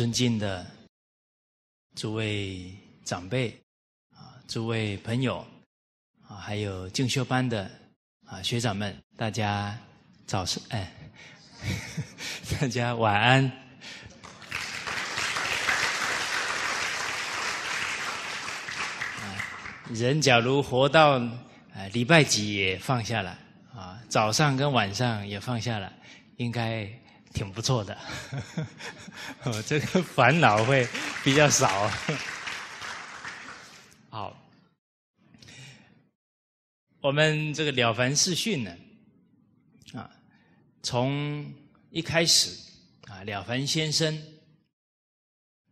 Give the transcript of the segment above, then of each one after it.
尊敬的诸位长辈啊，诸位朋友啊，还有进修班的啊学长们，大家早上哎，大家晚安。人假如活到呃礼拜几也放下了啊，早上跟晚上也放下了，应该。挺不错的，这个烦恼会比较少。好，我们这个《了凡四训》呢，啊，从一开始啊，了凡先生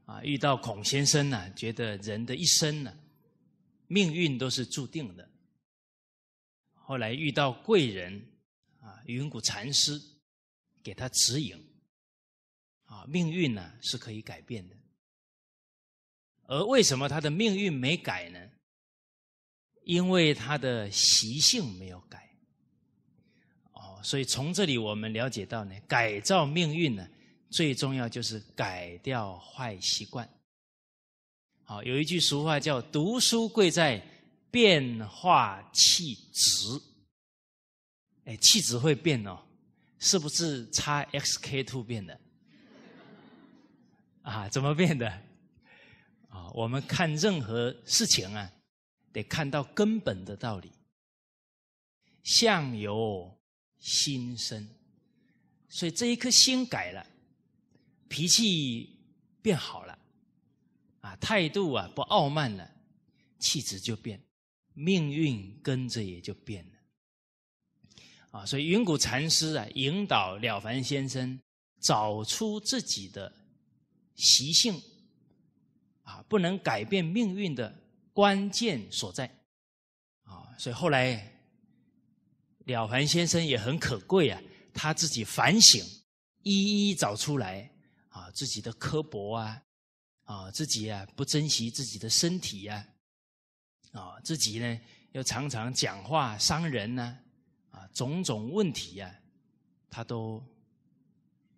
啊遇到孔先生呢，觉得人的一生呢，命运都是注定的。后来遇到贵人啊，云谷禅师。给他指引，啊，命运呢是可以改变的。而为什么他的命运没改呢？因为他的习性没有改。哦，所以从这里我们了解到呢，改造命运呢，最重要就是改掉坏习惯。好，有一句俗话叫“读书贵在变化气质”，哎，气质会变哦。是不是叉 XK 突变的？啊，怎么变的？啊，我们看任何事情啊，得看到根本的道理。相由心生，所以这一颗心改了，脾气变好了，啊，态度啊不傲慢了，气质就变，命运跟着也就变了。啊，所以云谷禅师啊，引导了凡先生找出自己的习性，啊，不能改变命运的关键所在。啊，所以后来了凡先生也很可贵啊，他自己反省，一一找出来啊，自己的刻薄啊，啊，自己啊不珍惜自己的身体啊，啊，自己呢又常常讲话伤人呐。种种问题呀，他都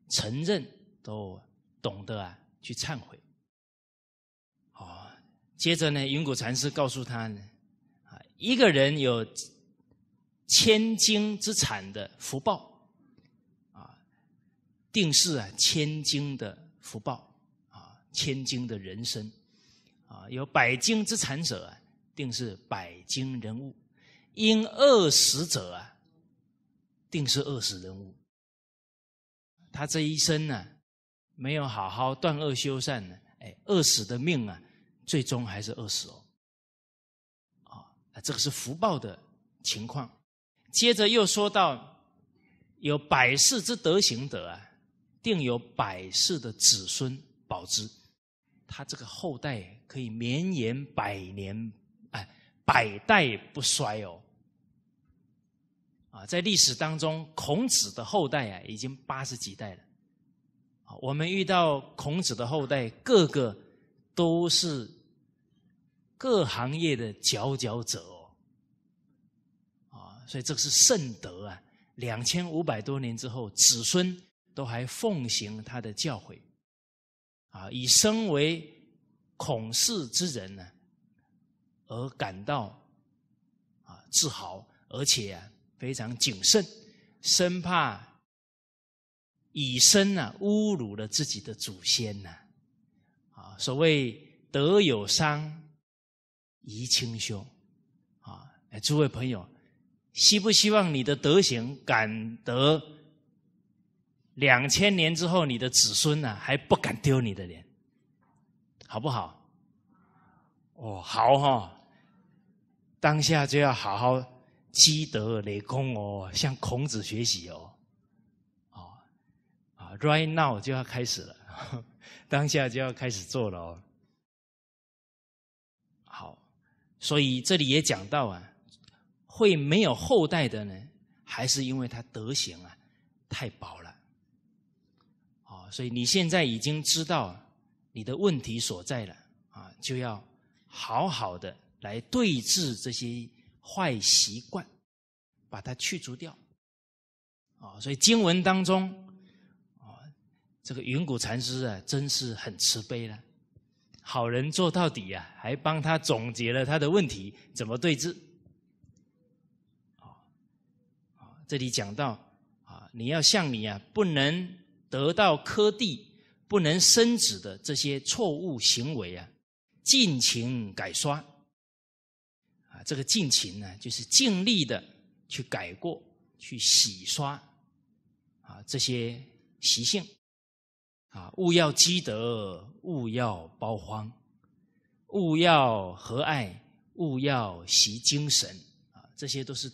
承认，都懂得啊，去忏悔。啊，接着呢，云谷禅师告诉他呢，啊，一个人有千金之产的福报，啊，定是啊千金的福报，啊，千金的人生，啊，有百金之产者啊，定是百金人物，因饿死者啊。定是饿死人物。他这一生呢，没有好好断恶修善呢，哎，饿死的命啊，最终还是饿死哦。啊，这个是福报的情况。接着又说到，有百世之德行者啊，定有百世的子孙保之，他这个后代可以绵延百年，哎，百代不衰哦。啊，在历史当中，孔子的后代啊，已经八十几代了。我们遇到孔子的后代，个个都是各行业的佼佼者哦。啊，所以这是圣德啊！两千五百多年之后，子孙都还奉行他的教诲。啊，以身为孔氏之人呢，而感到啊自豪，而且。非常谨慎，生怕以身啊侮辱了自己的祖先呐！啊，所谓德有伤，贻亲羞啊！哎，诸位朋友，希不希望你的德行，敢得两千年之后，你的子孙呢还不敢丢你的脸？好不好？哦，好哈！当下就要好好。积德累功哦，向孔子学习哦，好啊，right now 就要开始了，当下就要开始做了哦。好，所以这里也讲到啊，会没有后代的呢，还是因为他德行啊太薄了。哦，所以你现在已经知道你的问题所在了啊，就要好好的来对治这些。坏习惯，把它去除掉，啊，所以经文当中，啊，这个云谷禅师啊，真是很慈悲了。好人做到底啊，还帮他总结了他的问题怎么对治。啊，这里讲到啊，你要向你啊不能得到科地、不能生子的这些错误行为啊，尽情改刷。这个尽勤呢，就是尽力的去改过去洗刷啊这些习性啊，勿要积德，勿要包荒，勿要和爱，勿要习精神啊，这些都是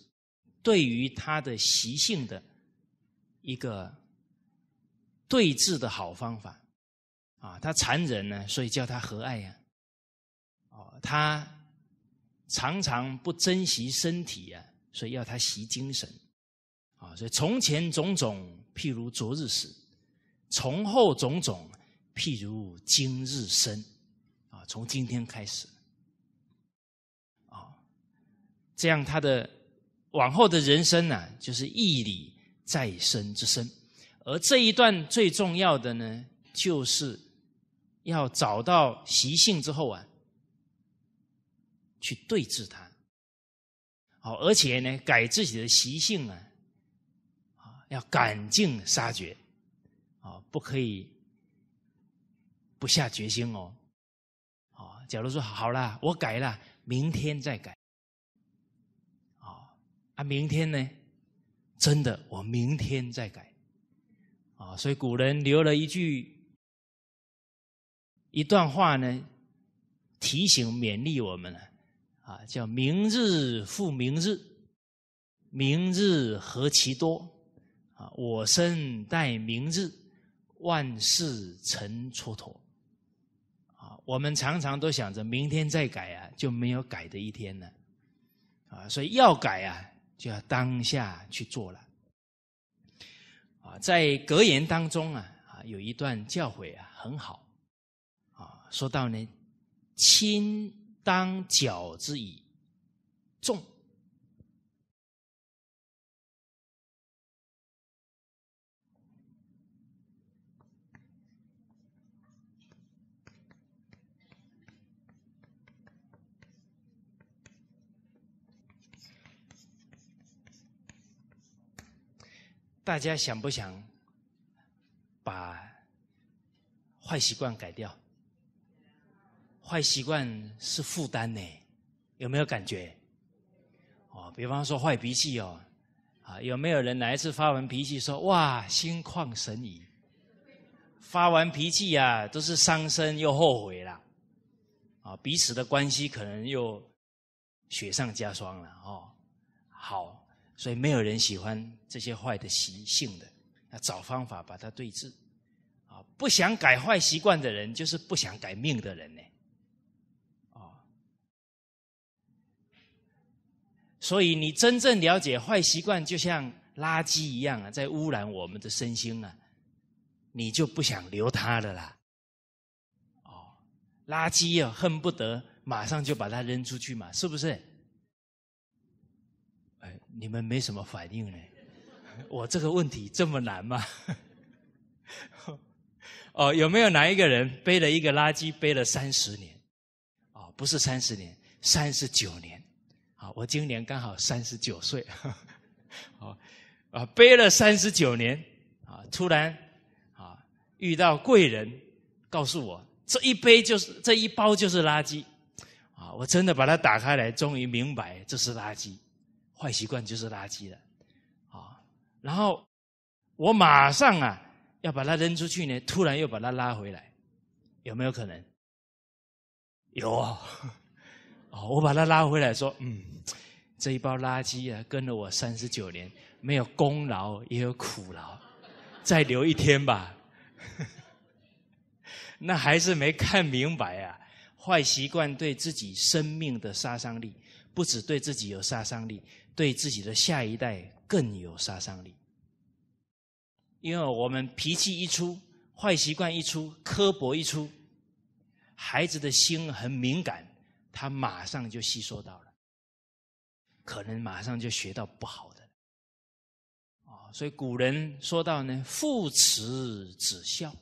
对于他的习性的一个对峙的好方法啊。他残忍呢，所以叫他和爱呀，哦他。常常不珍惜身体啊，所以要他习精神啊。所以从前种种，譬如昨日死；从后种种，譬如今日生。啊，从今天开始，啊，这样他的往后的人生呢，就是义理再生之身。而这一段最重要的呢，就是要找到习性之后啊。去对峙他，好，而且呢，改自己的习性啊，啊，要赶尽杀绝，啊，不可以不下决心哦，啊，假如说好了，我改了，明天再改，啊，啊，明天呢，真的，我明天再改，啊，所以古人留了一句一段话呢，提醒勉励我们了。啊，叫明日复明日，明日何其多！啊，我生待明日，万事成蹉跎。啊，我们常常都想着明天再改啊，就没有改的一天了。啊，所以要改啊，就要当下去做了。啊，在格言当中啊，啊有一段教诲啊很好。啊，说到呢，亲。当教之以重，大家想不想把坏习惯改掉？坏习惯是负担呢，有没有感觉？哦，比方说坏脾气哦，啊，有没有人哪一次发完脾气说哇，心旷神怡？发完脾气呀，都是伤身又后悔了，啊，彼此的关系可能又雪上加霜了哦。好，所以没有人喜欢这些坏的习性的，要找方法把它对治。啊，不想改坏习惯的人，就是不想改命的人呢。所以你真正了解，坏习惯就像垃圾一样啊，在污染我们的身心啊，你就不想留它的啦。哦，垃圾啊，恨不得马上就把它扔出去嘛，是不是？哎，你们没什么反应呢？我这个问题这么难吗？哦，有没有哪一个人背了一个垃圾背了三十年？哦，不是三十年，三十九年。我今年刚好三十九岁，啊啊，背了三十九年啊，突然啊遇到贵人告诉我，这一背就是这一包就是垃圾啊！我真的把它打开来，终于明白这是垃圾，坏习惯就是垃圾了啊！然后我马上啊要把它扔出去呢，突然又把它拉回来，有没有可能？有啊。我把他拉回来说：“嗯，这一包垃圾啊，跟了我三十九年，没有功劳也有苦劳，再留一天吧。”那还是没看明白啊！坏习惯对自己生命的杀伤力，不止对自己有杀伤力，对自己的下一代更有杀伤力。因为我们脾气一出，坏习惯一出，刻薄一出，孩子的心很敏感。他马上就吸收到了，可能马上就学到不好的。啊，所以古人说到呢，父慈子孝。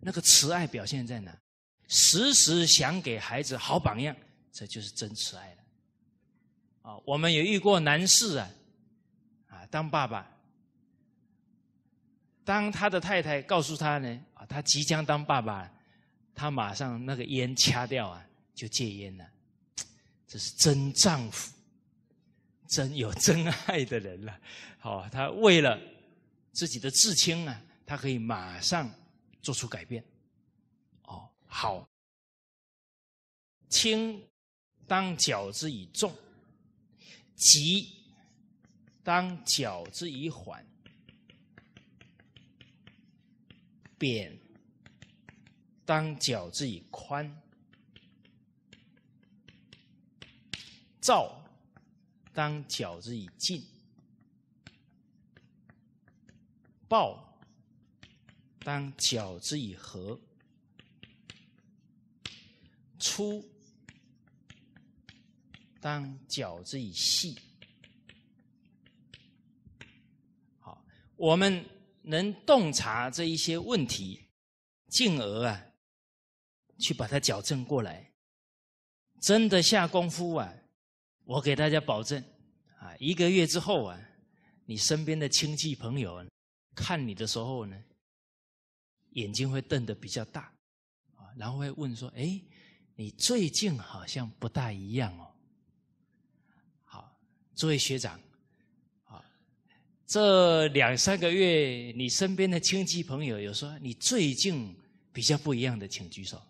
那个慈爱表现在哪？时时想给孩子好榜样，这就是真慈爱了。啊，我们也遇过男士啊，啊，当爸爸，当他的太太告诉他呢，啊，他即将当爸爸，他马上那个烟掐掉啊。就戒烟了，这是真丈夫，真有真爱的人了。好，他为了自己的至亲啊，他可以马上做出改变。哦，好，轻当矫之以重，急当矫之以缓，扁当矫之以宽。燥，当矫之以静，暴当矫之以和，粗当矫之以细。好，我们能洞察这一些问题，进而啊，去把它矫正过来，真的下功夫啊。我给大家保证，啊，一个月之后啊，你身边的亲戚朋友，看你的时候呢，眼睛会瞪得比较大，啊，然后会问说：“哎，你最近好像不大一样哦。”好，这位学长，啊，这两三个月你身边的亲戚朋友有说你最近比较不一样的，请举手。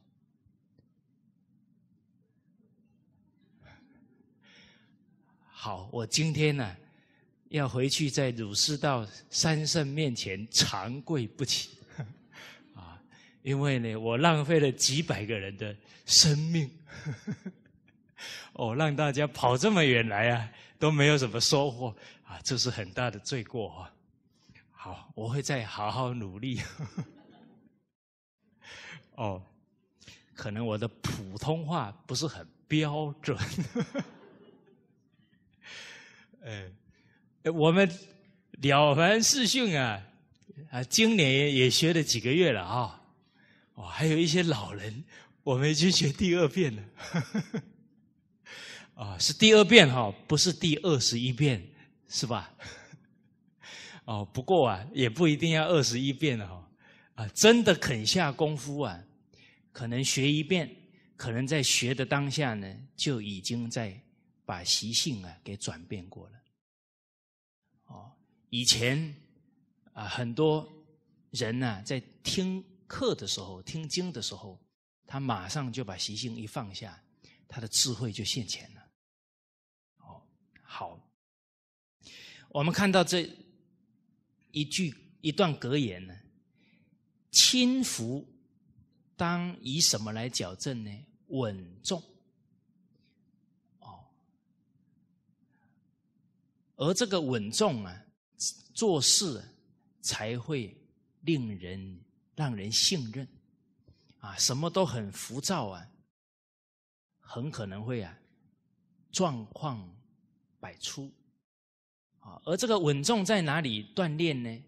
好，我今天呢，要回去在儒释道三圣面前长跪不起，啊，因为呢，我浪费了几百个人的生命，哦，让大家跑这么远来啊，都没有什么收获啊，这是很大的罪过啊。好，我会再好好努力。哦，可能我的普通话不是很标准。嗯，我们了凡四训啊，啊，今年也学了几个月了啊，哦，还有一些老人，我们已经学第二遍了，啊，是第二遍哈，不是第二十一遍，是吧？哦，不过啊，也不一定要二十一遍了哈，啊，真的肯下功夫啊，可能学一遍，可能在学的当下呢，就已经在把习性啊给转变过了。以前啊，很多人呢在听课的时候、听经的时候，他马上就把习性一放下，他的智慧就现前了。哦，好，我们看到这一句一段格言呢，轻浮当以什么来矫正呢？稳重。哦，而这个稳重啊。做事才会令人让人信任啊！什么都很浮躁啊，很可能会啊状况百出啊。而这个稳重在哪里锻炼呢？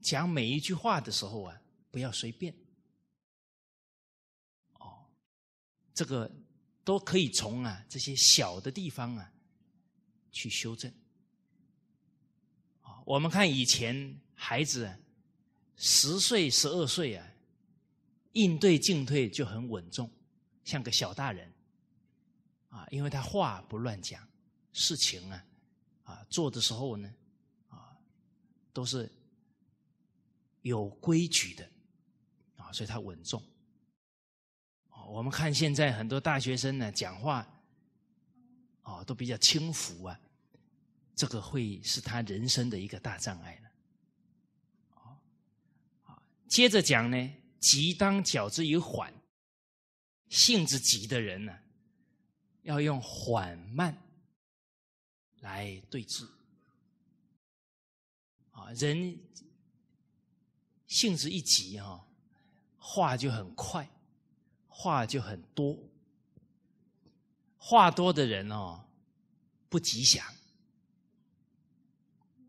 讲每一句话的时候啊，不要随便哦，这个。都可以从啊这些小的地方啊去修正。我们看以前孩子十岁十二岁啊，应对进退就很稳重，像个小大人，啊，因为他话不乱讲，事情啊啊做的时候呢啊都是有规矩的，啊，所以他稳重。我们看现在很多大学生呢，讲话哦，都比较轻浮啊，这个会是他人生的一个大障碍了。啊，接着讲呢，急当矫之于缓，性子急的人呢，要用缓慢来对治。啊，人性子一急哦，话就很快。话就很多，话多的人哦，不吉祥。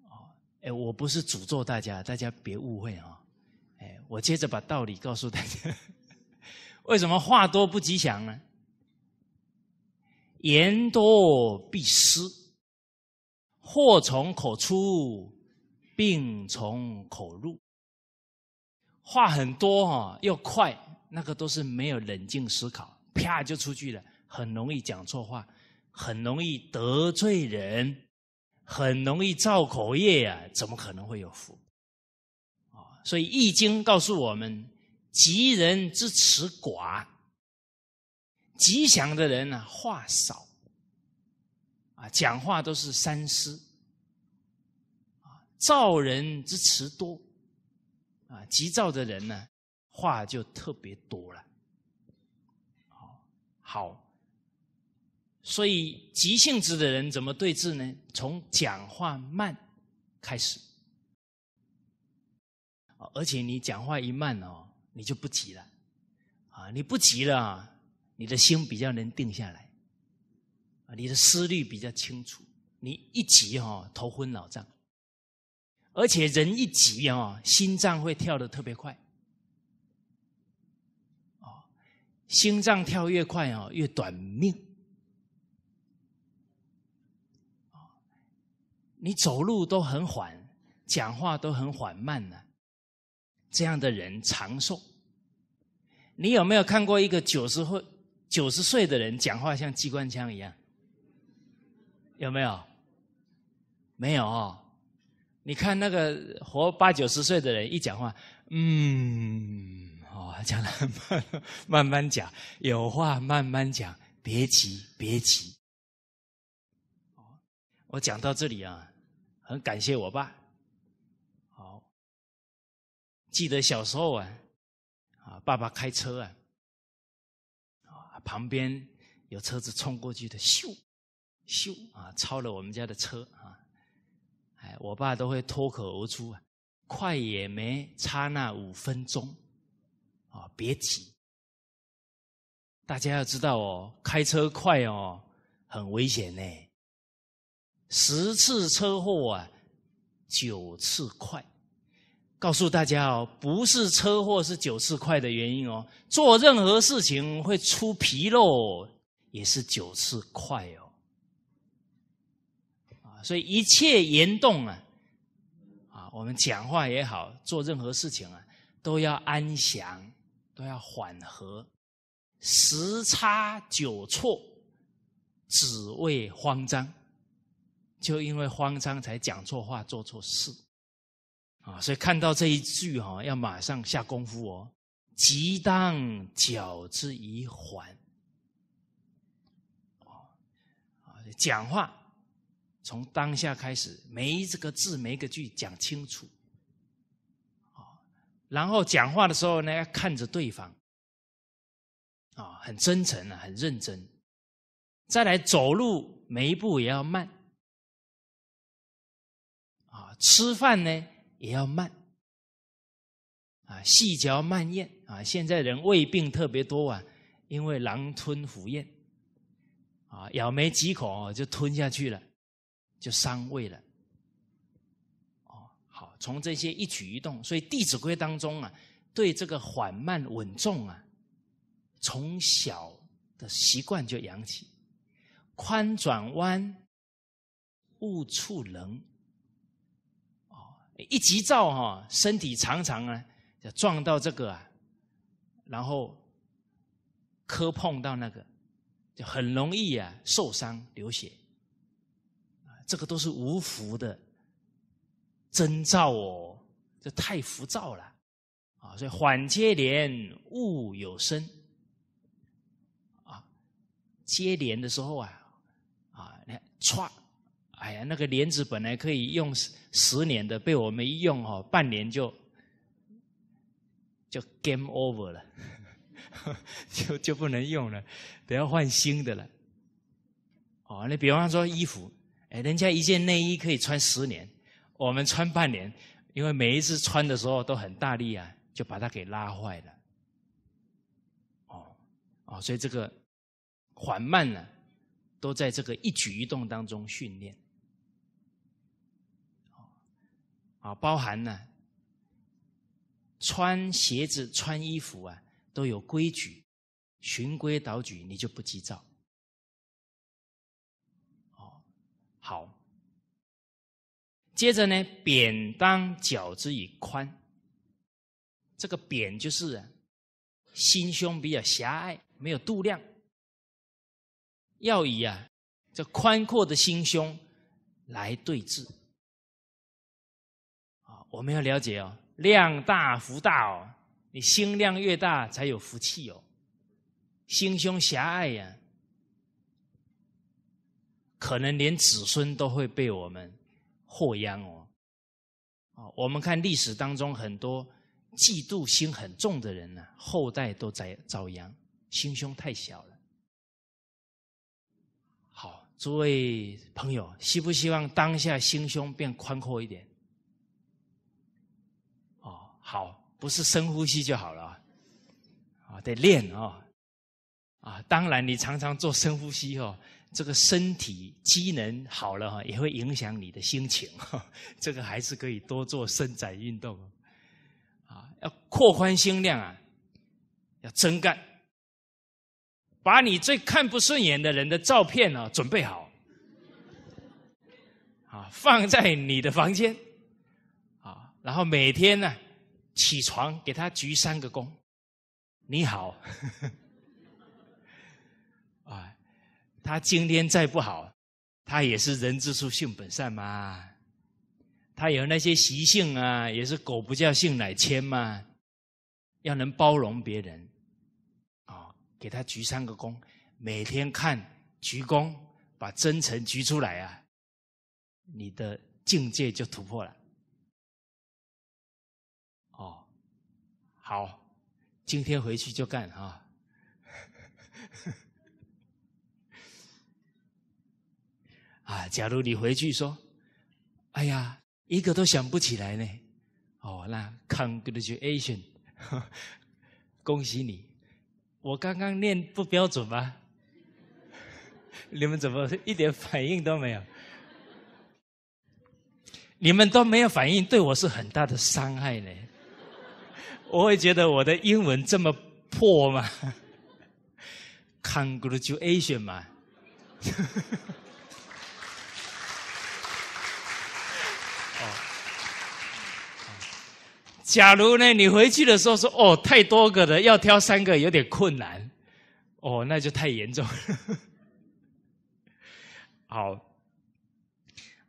哦，哎，我不是诅咒大家，大家别误会啊。哎，我接着把道理告诉大家，为什么话多不吉祥呢？言多必失，祸从口出，病从口入。话很多哦，又快。那个都是没有冷静思考，啪就出去了，很容易讲错话，很容易得罪人，很容易造口业呀！怎么可能会有福？啊，所以《易经》告诉我们：吉人之辞寡，吉祥的人呢话少，啊，讲话都是三思；啊，造人之辞多，啊，急躁的人呢？话就特别多了，好，所以急性子的人怎么对治呢？从讲话慢开始，而且你讲话一慢哦，你就不急了，啊，你不急了，你的心比较能定下来，啊，你的思虑比较清楚。你一急哈，头昏脑胀，而且人一急啊，心脏会跳得特别快。心脏跳越快哦，越短命。你走路都很缓，讲话都很缓慢呢。这样的人长寿。你有没有看过一个九十岁、九十岁的人讲话像机关枪一样？有没有？没有。你看那个活八九十岁的人一讲话，嗯。哦，讲很慢慢慢讲，有话慢慢讲，别急，别急。哦，我讲到这里啊，很感谢我爸。好，记得小时候啊，啊，爸爸开车啊，啊，旁边有车子冲过去的，咻，咻啊，超了我们家的车啊，哎，我爸都会脱口而出啊，快也没差那五分钟。啊，别急！大家要知道哦，开车快哦，很危险呢。十次车祸啊，九次快。告诉大家哦，不是车祸是九次快的原因哦。做任何事情会出纰漏，也是九次快哦。啊，所以一切言动啊，啊，我们讲话也好，做任何事情啊，都要安详。都要缓和，十差九错，只为慌张，就因为慌张才讲错话、做错事，啊！所以看到这一句哈，要马上下功夫哦，急当绞之以缓，啊，讲话从当下开始，每一个字、每一个句讲清楚。然后讲话的时候呢，要看着对方，啊，很真诚啊，很认真。再来走路，每一步也要慢，啊，吃饭呢也要慢，啊，细嚼慢咽啊。现在人胃病特别多啊，因为狼吞虎咽，啊，咬没几口就吞下去了，就伤胃了。从这些一举一动，所以《弟子规》当中啊，对这个缓慢稳重啊，从小的习惯就养起。宽转弯，勿触棱。哦，一急躁哈，身体常常呢就撞到这个啊，然后磕碰到那个，就很容易啊受伤流血。这个都是无福的。征兆哦，这太浮躁了，啊！所以缓接连物有声，啊，接连的时候啊，啊，你看哎呀，那个帘子本来可以用十年的，被我们一用哦，半年就就 game over 了，就就不能用了，得要换新的了。哦，你比方说衣服，哎，人家一件内衣可以穿十年。我们穿半年，因为每一次穿的时候都很大力啊，就把它给拉坏了。哦，哦，所以这个缓慢呢，都在这个一举一动当中训练。啊，包含呢，穿鞋子、穿衣服啊，都有规矩，循规蹈矩，你就不急躁。哦，好。接着呢，扁当矫之以宽。这个扁就是心胸比较狭隘，没有度量。要以啊这宽阔的心胸来对峙。啊，我们要了解哦，量大福大哦，你心量越大才有福气哦。心胸狭隘呀，可能连子孙都会被我们。祸殃哦，啊，我们看历史当中很多嫉妒心很重的人呢，后代都在遭殃，心胸太小了。好，诸位朋友，希不希望当下心胸变宽阔一点？哦，好，不是深呼吸就好了，啊，得练哦，啊，当然你常常做深呼吸哦。这个身体机能好了哈，也会影响你的心情。这个还是可以多做伸展运动啊，要扩宽心量啊，要真干，把你最看不顺眼的人的照片呢准备好啊，放在你的房间啊，然后每天呢起床给他鞠三个躬，你好。他今天再不好，他也是人之初性本善嘛。他有那些习性啊，也是狗不叫性乃迁嘛。要能包容别人，啊，给他鞠三个躬，每天看鞠躬，把真诚鞠出来啊，你的境界就突破了。哦，好，今天回去就干啊。啊，假如你回去说：“哎呀，一个都想不起来呢。”哦，那 congratulation，恭喜你！我刚刚念不标准吗？你们怎么一点反应都没有？你们都没有反应，对我是很大的伤害呢。我会觉得我的英文这么破吗？congratulation 嘛，假如呢，你回去的时候说哦，太多个了，要挑三个有点困难，哦，那就太严重。了。好，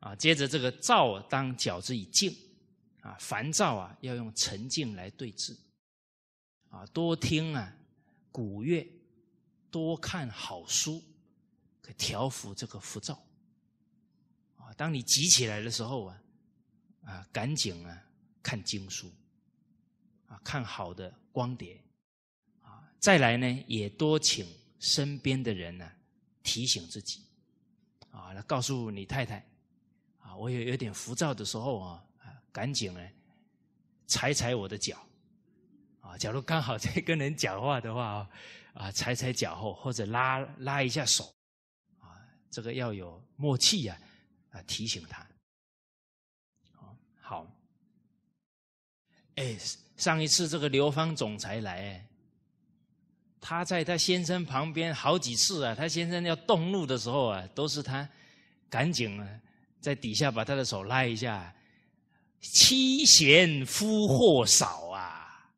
啊，接着这个躁当矫之以静，啊，烦躁啊，要用沉静来对治，啊，多听啊古乐，多看好书，可调服这个浮躁。啊，当你急起来的时候啊，啊，赶紧啊看经书。看好的光碟，啊，再来呢，也多请身边的人呢提醒自己，啊，来告诉你太太，啊，我有有点浮躁的时候啊，啊，赶紧呢踩踩我的脚，啊，假如刚好在跟人讲话的话啊，啊，踩踩脚后或者拉拉一下手，啊，这个要有默契呀，啊，提醒他，好，好哎。s 上一次这个刘芳总裁来，他在他先生旁边好几次啊，他先生要动怒的时候啊，都是他赶紧在底下把他的手拉一下。妻贤夫祸少啊，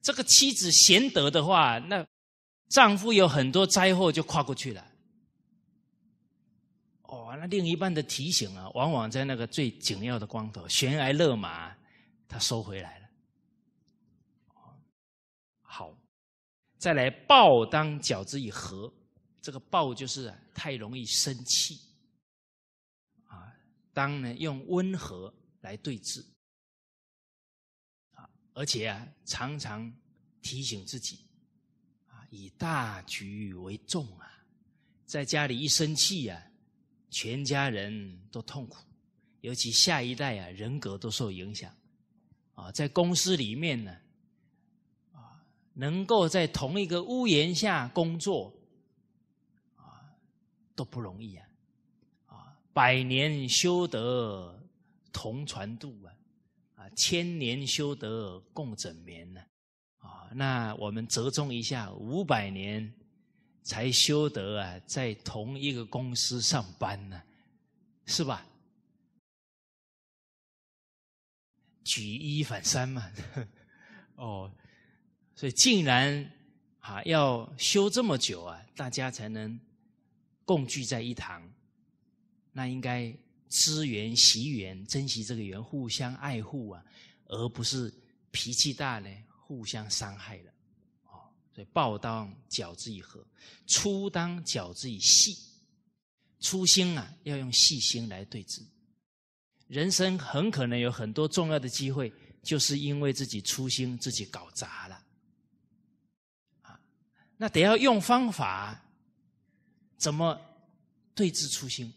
这个妻子贤德的话，那丈夫有很多灾祸就跨过去了。哦，那另一半的提醒啊，往往在那个最紧要的关头悬崖勒马，他收回来了。再来暴当饺子以和，这个暴就是太容易生气，啊，当呢用温和来对峙，啊，而且啊常常提醒自己，啊，以大局为重啊，在家里一生气呀，全家人都痛苦，尤其下一代啊人格都受影响，啊，在公司里面呢。能够在同一个屋檐下工作，啊，都不容易啊！啊，百年修得同船渡啊，啊，千年修得共枕眠呢，啊，那我们折中一下，五百年才修得啊，在同一个公司上班呢，是吧？举一反三嘛，哦。所以，竟然啊要修这么久啊，大家才能共聚在一堂。那应该知缘惜缘，珍惜这个缘，互相爱护啊，而不是脾气大呢，互相伤害了。哦，所以报当饺子以和，粗当饺子以细，粗心啊，要用细心来对治。人生很可能有很多重要的机会，就是因为自己粗心，自己搞砸了。那得要用方法，怎么对峙初心？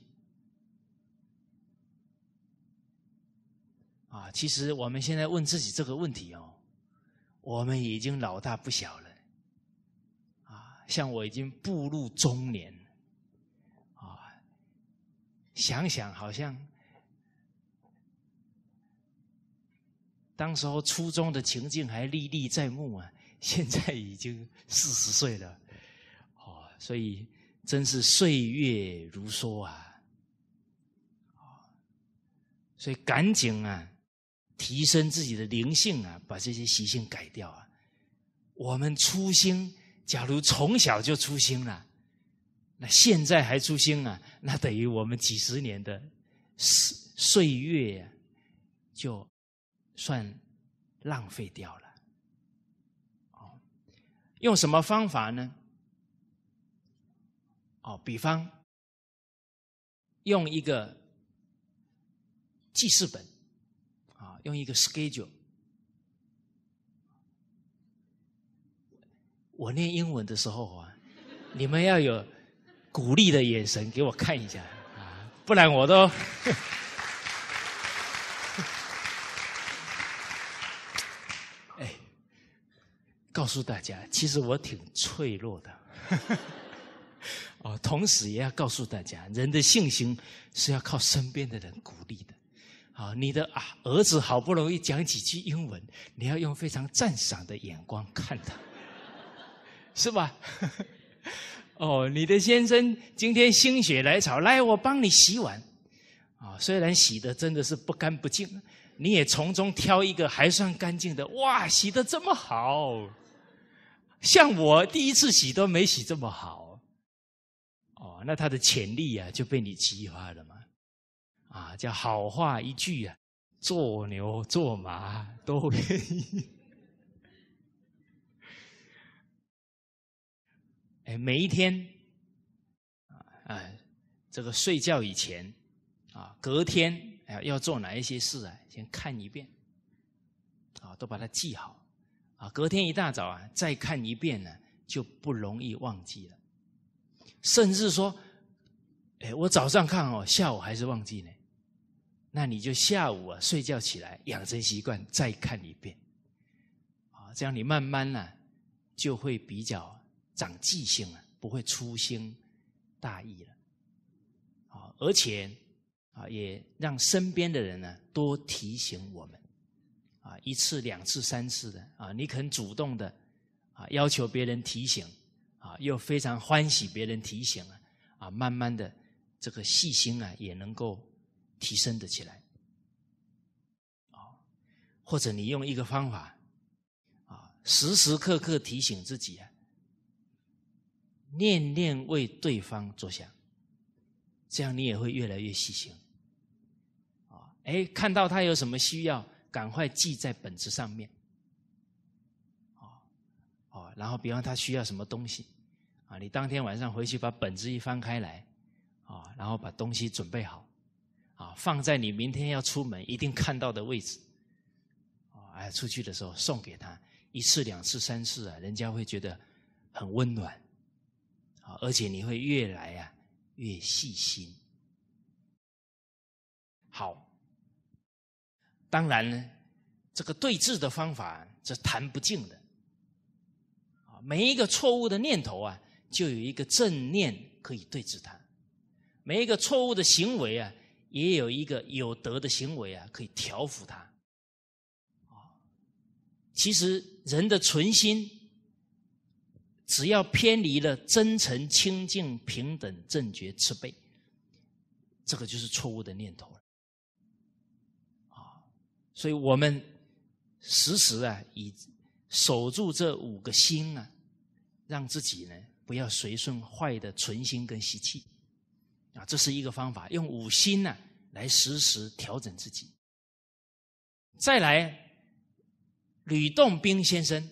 啊，其实我们现在问自己这个问题哦，我们已经老大不小了，啊，像我已经步入中年，啊，想想好像，当时候初中的情境还历历在目啊。现在已经四十岁了，哦，所以真是岁月如梭啊！所以赶紧啊，提升自己的灵性啊，把这些习性改掉啊。我们初心，假如从小就初心了，那现在还初心啊，那等于我们几十年的岁岁月，就算浪费掉了。用什么方法呢？哦，比方用一个记事本啊，用一个 schedule。我念英文的时候啊，你们要有鼓励的眼神给我看一下啊，不然我都。告诉大家，其实我挺脆弱的。哦，同时也要告诉大家，人的信心是要靠身边的人鼓励的。啊，你的啊儿子好不容易讲几句英文，你要用非常赞赏的眼光看他，是吧？哦，你的先生今天心血来潮，来我帮你洗碗。啊，虽然洗的真的是不干不净，你也从中挑一个还算干净的。哇，洗的这么好！像我第一次洗都没洗这么好，哦，那他的潜力啊就被你激发了嘛，啊，叫好话一句啊，做牛做马都愿意。哎，每一天，啊，这个睡觉以前啊，隔天啊要做哪一些事啊，先看一遍，啊，都把它记好。啊，隔天一大早啊，再看一遍呢，就不容易忘记了。甚至说，哎，我早上看哦，下午还是忘记呢。那你就下午啊，睡觉起来养成习惯，再看一遍。啊，这样你慢慢呢，就会比较长记性了，不会粗心大意了。啊，而且啊，也让身边的人呢，多提醒我们。啊，一次、两次、三次的啊，你肯主动的啊，要求别人提醒啊，又非常欢喜别人提醒啊，啊，慢慢的这个细心啊，也能够提升的起来。啊，或者你用一个方法啊，时时刻刻提醒自己啊，念念为对方着想，这样你也会越来越细心。啊，哎，看到他有什么需要。赶快记在本子上面，啊啊，然后比方他需要什么东西，啊，你当天晚上回去把本子一翻开来，啊，然后把东西准备好，啊，放在你明天要出门一定看到的位置，啊，哎，出去的时候送给他一次、两次、三次啊，人家会觉得很温暖，啊，而且你会越来呀越细心，好。当然呢，这个对治的方法是谈不尽的。啊，每一个错误的念头啊，就有一个正念可以对治它；每一个错误的行为啊，也有一个有德的行为啊，可以调伏它。啊，其实人的存心，只要偏离了真诚、清净、平等、正觉、慈悲，这个就是错误的念头了。所以我们时时啊，以守住这五个心啊，让自己呢不要随顺坏的存心跟习气啊，这是一个方法。用五心呢来时时调整自己。再来，吕洞宾先生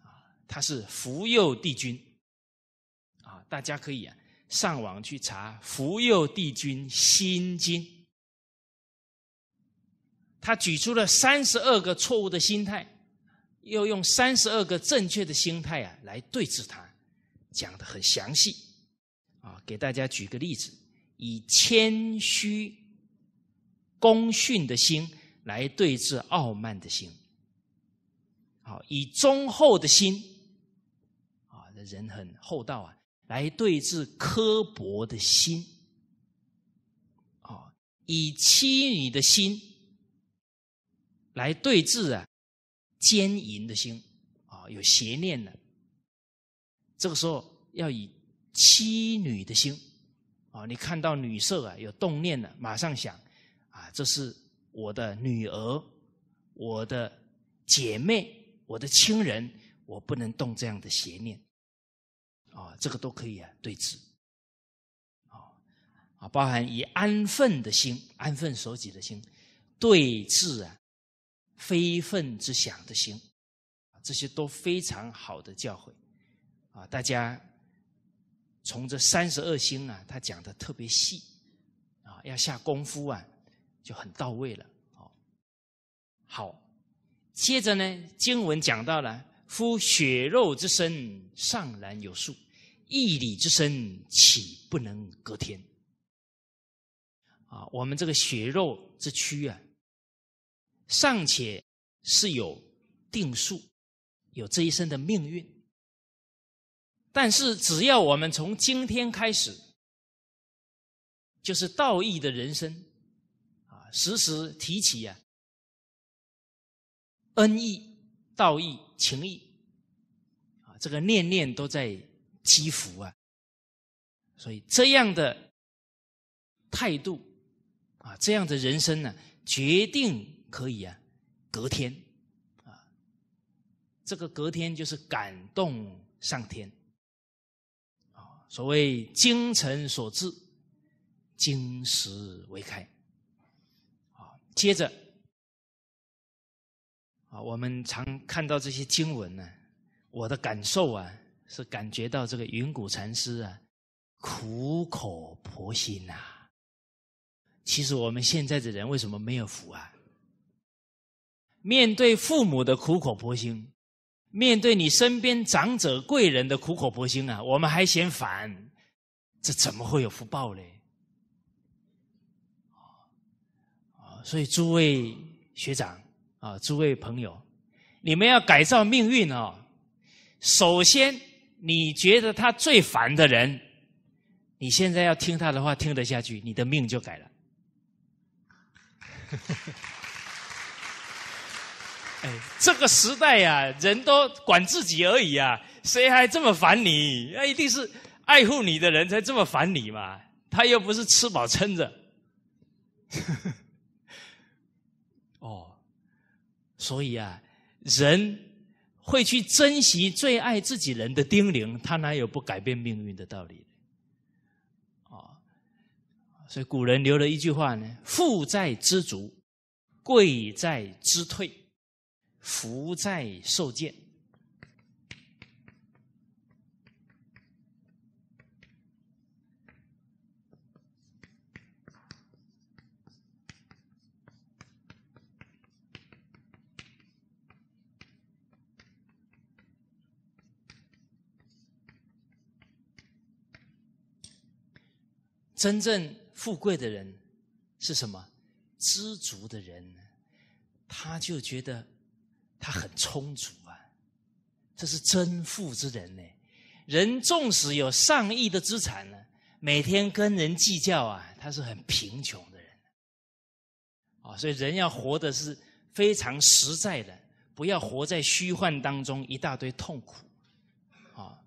啊，他是福佑帝君啊，大家可以上网去查《福佑帝君心经》。他举出了三十二个错误的心态，要用三十二个正确的心态啊来对治它，讲的很详细，啊，给大家举个例子，以谦虚恭逊的心来对治傲慢的心，好，以忠厚的心，啊，这人很厚道啊，来对治刻薄的心，以妻女的心。来对峙啊，奸淫的心啊，有邪念的，这个时候要以妻女的心啊，你看到女色啊有动念了，马上想啊，这是我的女儿，我的姐妹，我的亲人，我不能动这样的邪念啊，这个都可以啊对峙。啊包含以安分的心，安分守己的心对峙啊。非分之想的心，啊，这些都非常好的教诲，啊，大家从这三十二心啊，他讲的特别细，啊，要下功夫啊，就很到位了。哦，好，接着呢，经文讲到了：夫血肉之身尚然有数，义理之身岂不能隔天？啊，我们这个血肉之躯啊。尚且是有定数，有这一生的命运。但是，只要我们从今天开始，就是道义的人生，啊，时时提起呀，恩义、道义、情义，啊，这个念念都在积福啊。所以，这样的态度，啊，这样的人生呢，决定。可以啊，隔天，啊，这个隔天就是感动上天，啊，所谓精诚所至，金石为开，啊，接着，啊，我们常看到这些经文呢，我的感受啊，是感觉到这个云谷禅师啊，苦口婆心呐。其实我们现在的人为什么没有福啊？面对父母的苦口婆心，面对你身边长者贵人的苦口婆心啊，我们还嫌烦，这怎么会有福报呢？所以诸位学长啊，诸位朋友，你们要改造命运哦，首先你觉得他最烦的人，你现在要听他的话听得下去，你的命就改了。这个时代呀，人都管自己而已呀，谁还这么烦你？那一定是爱护你的人才这么烦你嘛。他又不是吃饱撑着。哦，所以啊，人会去珍惜最爱自己人的叮咛，他哪有不改变命运的道理？哦，所以古人留了一句话呢：富在知足，贵在知退。福在受戒。真正富贵的人是什么？知足的人，他就觉得。他很充足啊，这是真富之人呢。人纵使有上亿的资产呢，每天跟人计较啊，他是很贫穷的人。啊，所以人要活的是非常实在的，不要活在虚幻当中，一大堆痛苦。啊，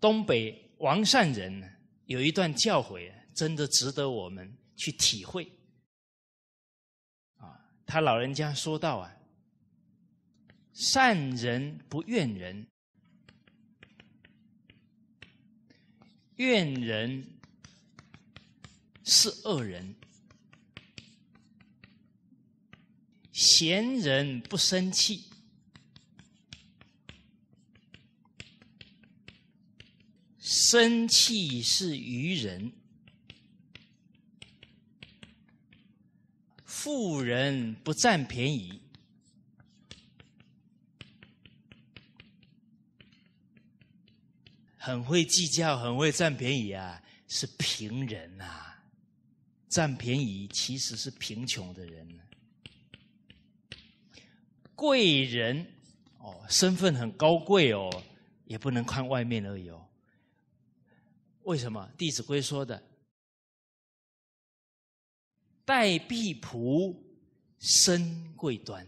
东北王善人呢有一段教诲，真的值得我们去体会。啊，他老人家说到啊。善人不怨人，怨人是恶人；贤人不生气，生气是愚人；富人不占便宜。很会计较，很会占便宜啊，是贫人啊。占便宜其实是贫穷的人。贵人哦，身份很高贵哦，也不能看外面而已哦。为什么《弟子规》说的“待婢仆，身贵端”？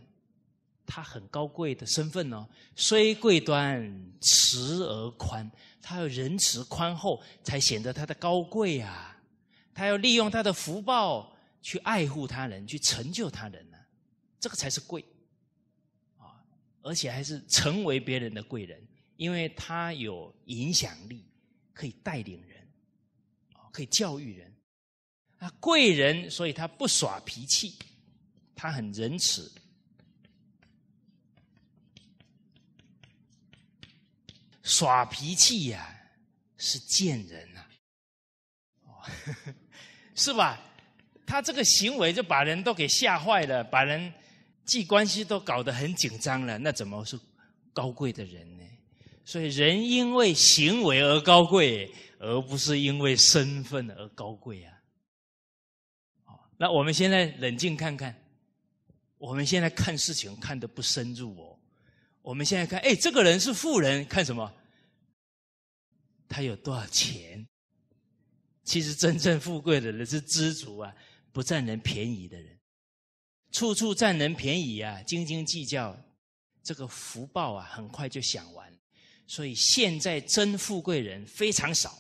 他很高贵的身份呢，虽贵端慈而宽，他要仁慈宽厚，才显得他的高贵呀。他要利用他的福报去爱护他人，去成就他人呢，这个才是贵啊！而且还是成为别人的贵人，因为他有影响力，可以带领人，可以教育人啊。贵人，所以他不耍脾气，他很仁慈。耍脾气呀，是贱人啊，是吧？他这个行为就把人都给吓坏了，把人际关系都搞得很紧张了。那怎么是高贵的人呢？所以，人因为行为而高贵，而不是因为身份而高贵啊。好，那我们现在冷静看看，我们现在看事情看得不深入哦。我们现在看，哎，这个人是富人，看什么？他有多少钱？其实真正富贵的人是知足啊，不占人便宜的人，处处占人便宜啊，斤斤计较，这个福报啊，很快就享完。所以现在真富贵人非常少，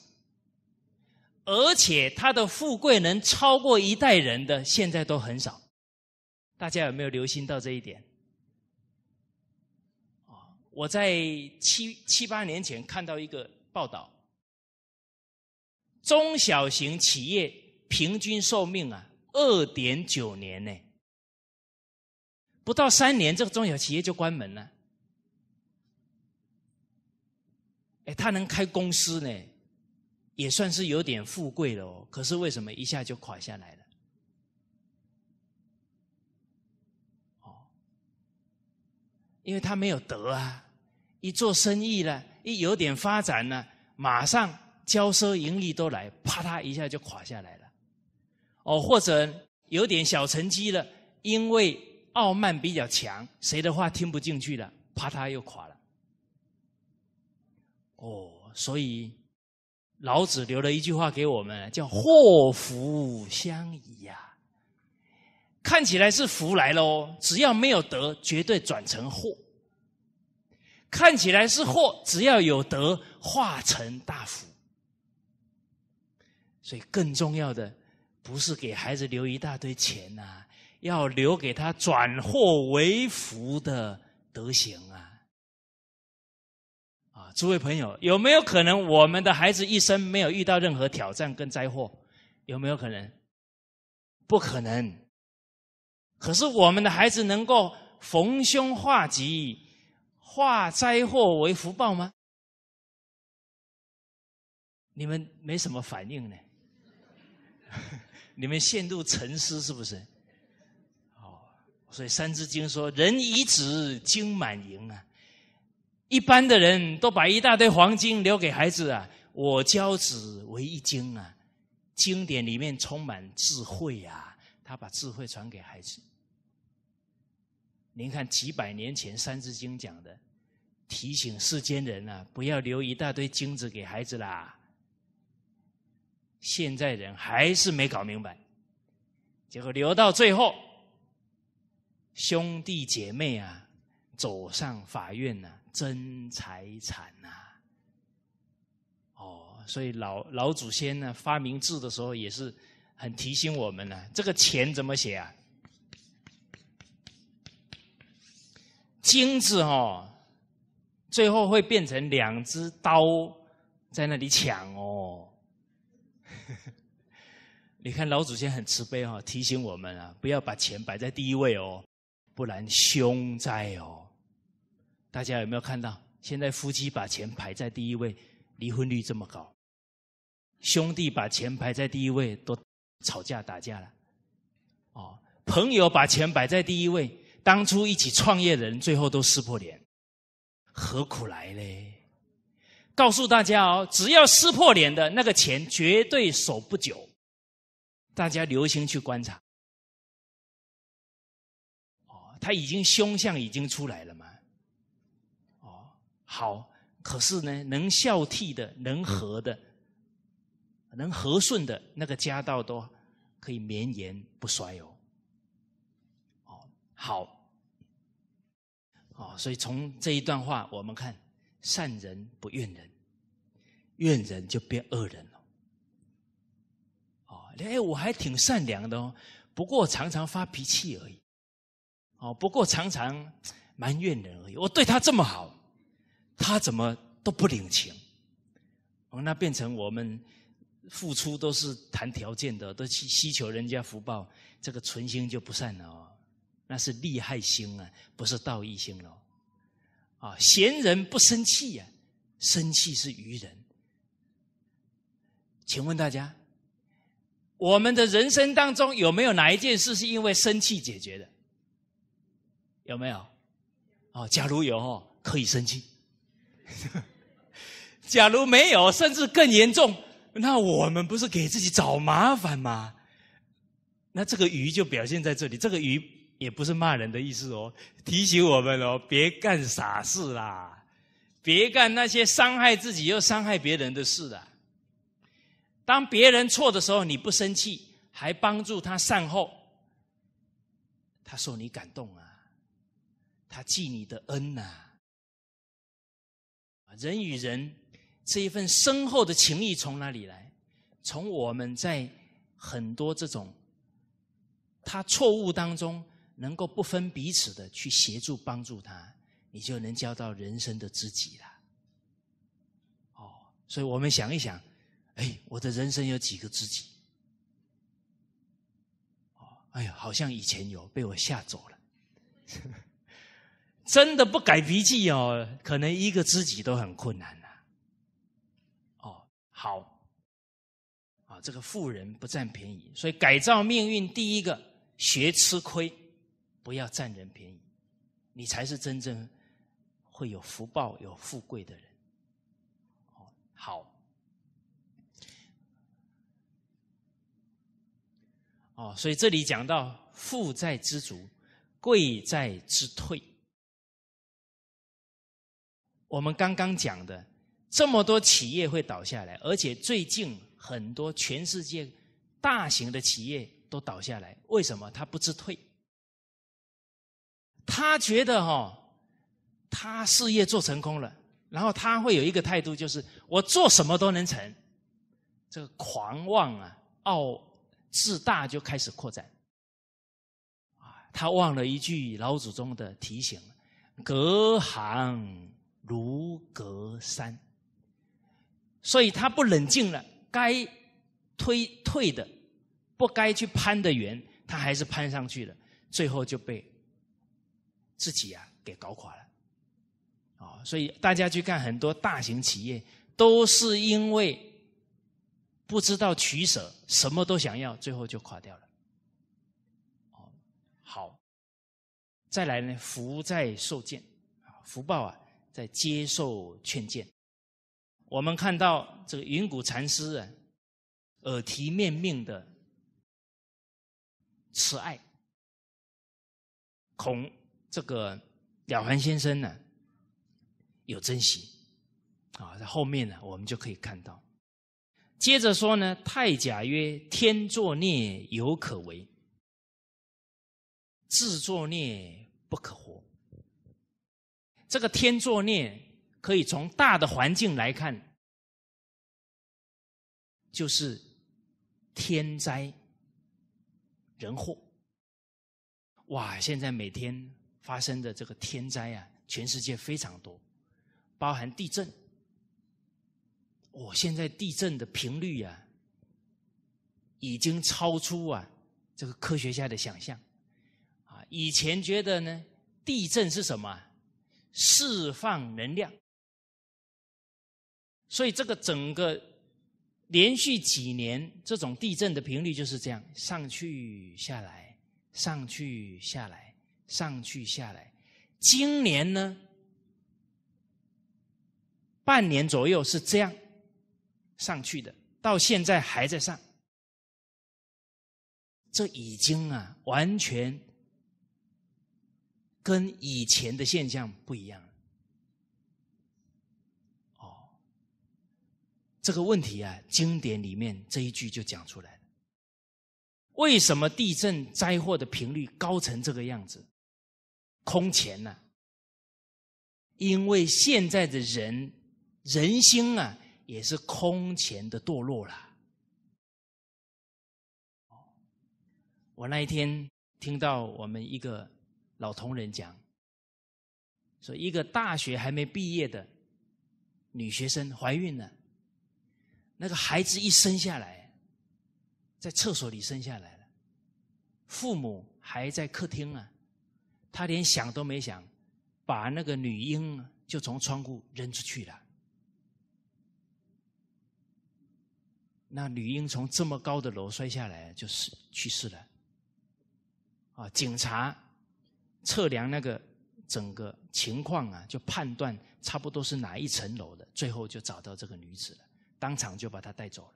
而且他的富贵能超过一代人的，现在都很少。大家有没有留心到这一点？我在七七八年前看到一个报道，中小型企业平均寿命啊，二点九年呢，不到三年这个中小企业就关门了。哎，他能开公司呢，也算是有点富贵了哦。可是为什么一下就垮下来了？因为他没有德啊，一做生意了，一有点发展了，马上骄奢淫逸都来，啪嗒一下就垮下来了。哦，或者有点小成绩了，因为傲慢比较强，谁的话听不进去了，啪嗒又垮了。哦，所以老子留了一句话给我们，叫祸福相依呀。看起来是福来了哦，只要没有德，绝对转成祸。看起来是祸，只要有德，化成大福。所以，更重要的不是给孩子留一大堆钱呐，要留给他转祸为福的德行啊！啊，诸位朋友，有没有可能我们的孩子一生没有遇到任何挑战跟灾祸？有没有可能？不可能。可是我们的孩子能够逢凶化吉，化灾祸为福报吗？你们没什么反应呢？你们陷入沉思是不是？哦，所以《三字经》说“人以子精满盈”啊，一般的人都把一大堆黄金留给孩子啊，我教子为一经啊，经典里面充满智慧啊，他把智慧传给孩子。您看，几百年前《三字经》讲的，提醒世间人啊，不要留一大堆金子给孩子啦。现在人还是没搞明白，结果留到最后，兄弟姐妹啊，走上法院呐，争财产呐。哦，所以老老祖先呢，发明字的时候也是很提醒我们呢，这个钱怎么写啊？金子哦，最后会变成两只刀在那里抢哦。你看老祖先很慈悲哦，提醒我们啊，不要把钱摆在第一位哦，不然凶灾哦。大家有没有看到？现在夫妻把钱排在第一位，离婚率这么高；兄弟把钱排在第一位，都吵架打架了。哦，朋友把钱摆在第一位。当初一起创业的人，最后都撕破脸，何苦来嘞？告诉大家哦，只要撕破脸的那个钱，绝对守不久。大家留心去观察，哦，他已经凶相已经出来了嘛。哦，好，可是呢，能孝悌的，能和的，能和顺的那个家道，都可以绵延不衰哦。好，哦，所以从这一段话，我们看善人不怨人，怨人就变恶人了。哦，哎，我还挺善良的哦，不过常常发脾气而已。哦，不过常常埋怨人而已。我对他这么好，他怎么都不领情？哦，那变成我们付出都是谈条件的，都希希求人家福报，这个存心就不善了哦。那是利害心啊，不是道义心喽！啊，贤人不生气呀，生气是愚人。请问大家，我们的人生当中有没有哪一件事是因为生气解决的？有没有？哦，假如有哦，可以生气。假如没有，甚至更严重，那我们不是给自己找麻烦吗？那这个愚就表现在这里，这个愚。也不是骂人的意思哦，提醒我们哦，别干傻事啦，别干那些伤害自己又伤害别人的事了。当别人错的时候，你不生气，还帮助他善后，他说你感动啊，他记你的恩呐。人与人这一份深厚的情谊从哪里来？从我们在很多这种他错误当中。能够不分彼此的去协助帮助他，你就能交到人生的知己了。哦，所以我们想一想，哎，我的人生有几个知己？哦，哎呀，好像以前有被我吓走了。真的不改脾气哦，可能一个知己都很困难了。哦，好，啊，这个富人不占便宜，所以改造命运，第一个学吃亏。不要占人便宜，你才是真正会有福报、有富贵的人。好，哦，所以这里讲到富在知足，贵在知退。我们刚刚讲的这么多企业会倒下来，而且最近很多全世界大型的企业都倒下来，为什么？他不知退。他觉得哈，他事业做成功了，然后他会有一个态度，就是我做什么都能成，这个狂妄啊、傲自大就开始扩展。他忘了一句老祖宗的提醒：隔行如隔山。所以他不冷静了，该推退的，不该去攀的缘，他还是攀上去了，最后就被。自己啊，给搞垮了，啊！所以大家去看很多大型企业，都是因为不知道取舍，什么都想要，最后就垮掉了。好，再来呢，福在受见，福报啊，在接受劝谏。我们看到这个云谷禅师啊，耳提面命的慈爱，孔这个了凡先生呢，有珍惜啊，在后面呢，我们就可以看到。接着说呢，太甲曰：“天作孽，犹可为；自作孽，不可活。”这个天作孽，可以从大的环境来看，就是天灾人祸。哇，现在每天。发生的这个天灾啊，全世界非常多，包含地震。我现在地震的频率啊，已经超出啊这个科学家的想象，啊，以前觉得呢，地震是什么？释放能量。所以这个整个连续几年这种地震的频率就是这样，上去下来，上去下来。上去下来，今年呢，半年左右是这样上去的，到现在还在上，这已经啊，完全跟以前的现象不一样了。哦，这个问题啊，经典里面这一句就讲出来了：为什么地震灾祸的频率高成这个样子？空前呐！因为现在的人人心啊，也是空前的堕落了。我那一天听到我们一个老同仁讲，说一个大学还没毕业的女学生怀孕了，那个孩子一生下来，在厕所里生下来了，父母还在客厅啊。他连想都没想，把那个女婴就从窗户扔出去了。那女婴从这么高的楼摔下来，就是去世了。啊，警察测量那个整个情况啊，就判断差不多是哪一层楼的，最后就找到这个女子了，当场就把她带走了。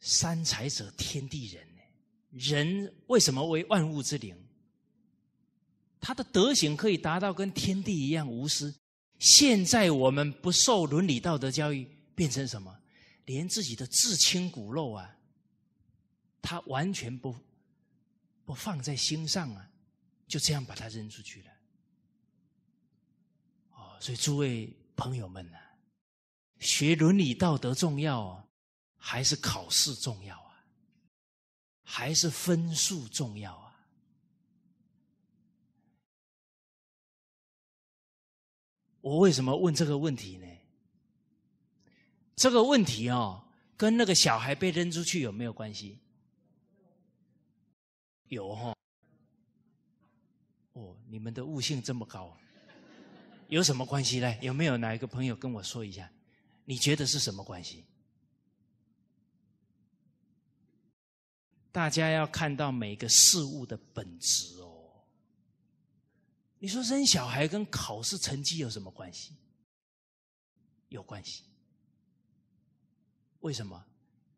三才者，天地人。人为什么为万物之灵？他的德行可以达到跟天地一样无私。现在我们不受伦理道德教育，变成什么？连自己的至亲骨肉啊，他完全不不放在心上啊，就这样把他扔出去了。哦，所以诸位朋友们呐，学伦理道德重要，还是考试重要啊？还是分数重要啊！我为什么问这个问题呢？这个问题哦，跟那个小孩被扔出去有没有关系？有哈！哦，你们的悟性这么高，有什么关系呢？有没有哪一个朋友跟我说一下？你觉得是什么关系？大家要看到每个事物的本质哦。你说生小孩跟考试成绩有什么关系？有关系。为什么？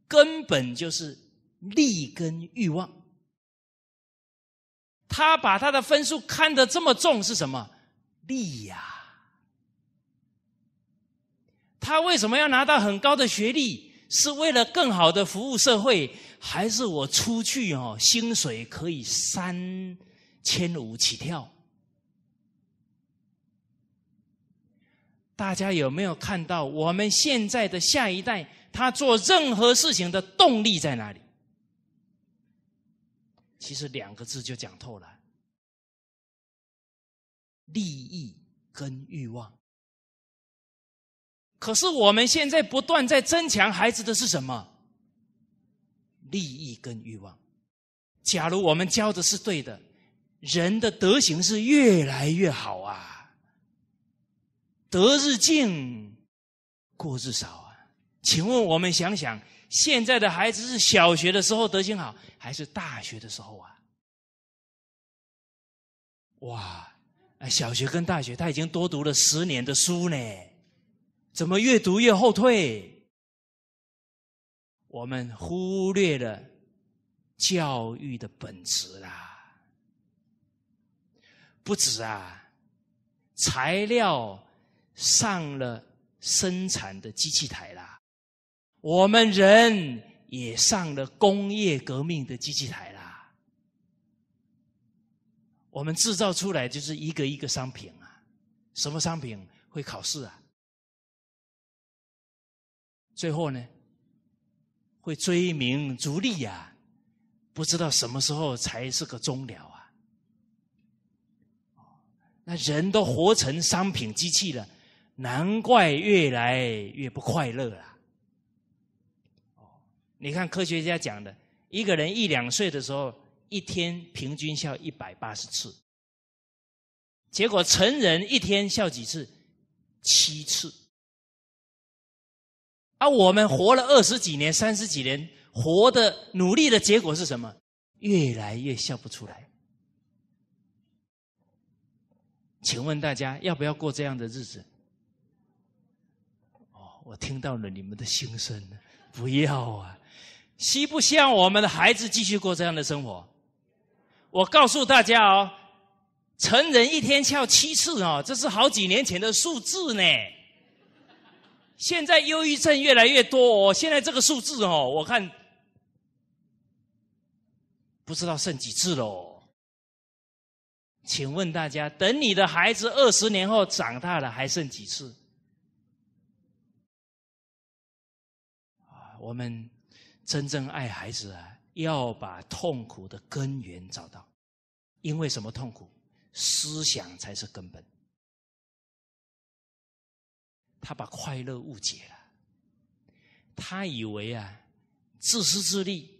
根本就是利跟欲望。他把他的分数看得这么重是什么？利呀。他为什么要拿到很高的学历？是为了更好的服务社会。还是我出去哦，薪水可以三千五起跳。大家有没有看到我们现在的下一代，他做任何事情的动力在哪里？其实两个字就讲透了：利益跟欲望。可是我们现在不断在增强孩子的是什么？利益跟欲望，假如我们教的是对的，人的德行是越来越好啊，德日进，过日少啊。请问我们想想，现在的孩子是小学的时候德行好，还是大学的时候啊？哇，小学跟大学他已经多读了十年的书呢，怎么越读越后退？我们忽略了教育的本质啦，不止啊，材料上了生产的机器台啦，我们人也上了工业革命的机器台啦，我们制造出来就是一个一个商品啊，什么商品会考试啊？最后呢？会追名逐利呀，不知道什么时候才是个终了啊！那人都活成商品机器了，难怪越来越不快乐了。哦，你看科学家讲的，一个人一两岁的时候，一天平均笑一百八十次，结果成人一天笑几次？七次。而我们活了二十几年、三十几年，活的努力的结果是什么？越来越笑不出来。请问大家要不要过这样的日子？哦，我听到了你们的心声，不要啊！希不希望我们的孩子继续过这样的生活？我告诉大家哦，成人一天笑七次哦，这是好几年前的数字呢。现在忧郁症越来越多，哦，现在这个数字哦，我看不知道剩几次了。请问大家，等你的孩子二十年后长大了，还剩几次？啊，我们真正爱孩子啊，要把痛苦的根源找到。因为什么痛苦？思想才是根本。他把快乐误解了，他以为啊，自私自利，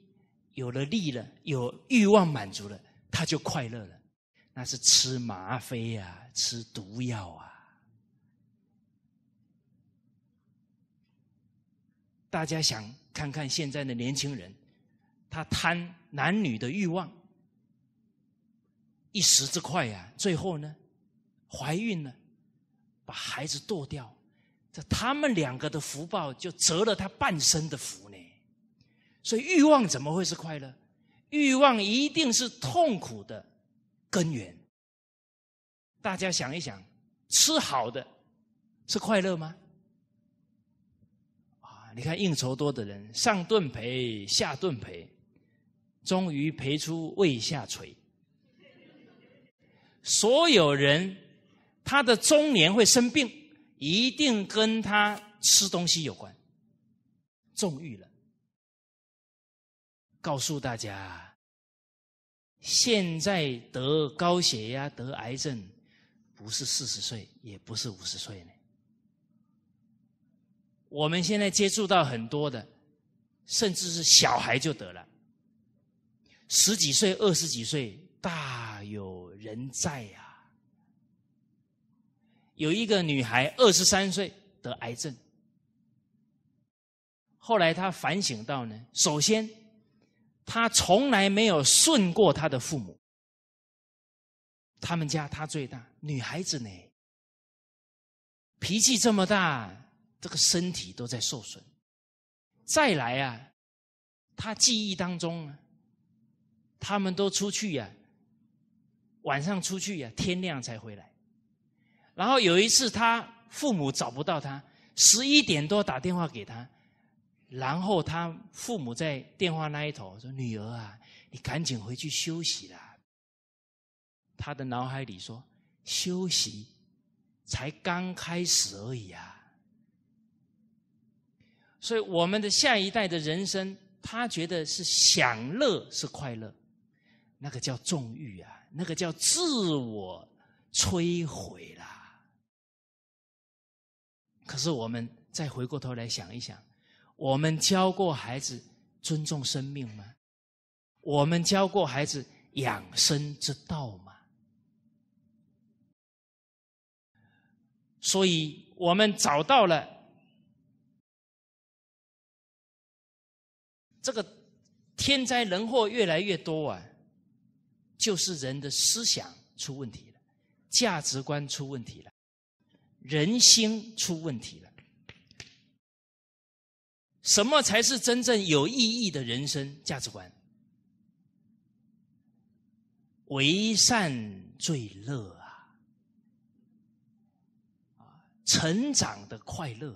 有了利了，有欲望满足了，他就快乐了。那是吃吗啡啊，吃毒药啊！大家想看看现在的年轻人，他贪男女的欲望，一时之快呀，最后呢，怀孕了，把孩子剁掉。这他们两个的福报就折了他半生的福呢，所以欲望怎么会是快乐？欲望一定是痛苦的根源。大家想一想，吃好的是快乐吗？啊，你看应酬多的人，上顿陪，下顿陪，终于赔出胃下垂。所有人他的中年会生病。一定跟他吃东西有关，中欲了。告诉大家，现在得高血压、得癌症，不是四十岁，也不是五十岁呢。我们现在接触到很多的，甚至是小孩就得了，十几岁、二十几岁，大有人在呀。有一个女孩，二十三岁得癌症。后来她反省到呢，首先，她从来没有顺过她的父母。他们家她最大，女孩子呢，脾气这么大，这个身体都在受损。再来啊，她记忆当中啊，他们都出去呀，晚上出去呀，天亮才回来。然后有一次，他父母找不到他，十一点多打电话给他，然后他父母在电话那一头说：“女儿啊，你赶紧回去休息啦。”他的脑海里说：“休息，才刚开始而已啊。”所以我们的下一代的人生，他觉得是享乐是快乐，那个叫纵欲啊，那个叫自我摧毁了。可是我们再回过头来想一想，我们教过孩子尊重生命吗？我们教过孩子养生之道吗？所以，我们找到了这个天灾人祸越来越多啊，就是人的思想出问题了，价值观出问题了。人心出问题了。什么才是真正有意义的人生价值观？为善最乐啊！啊，成长的快乐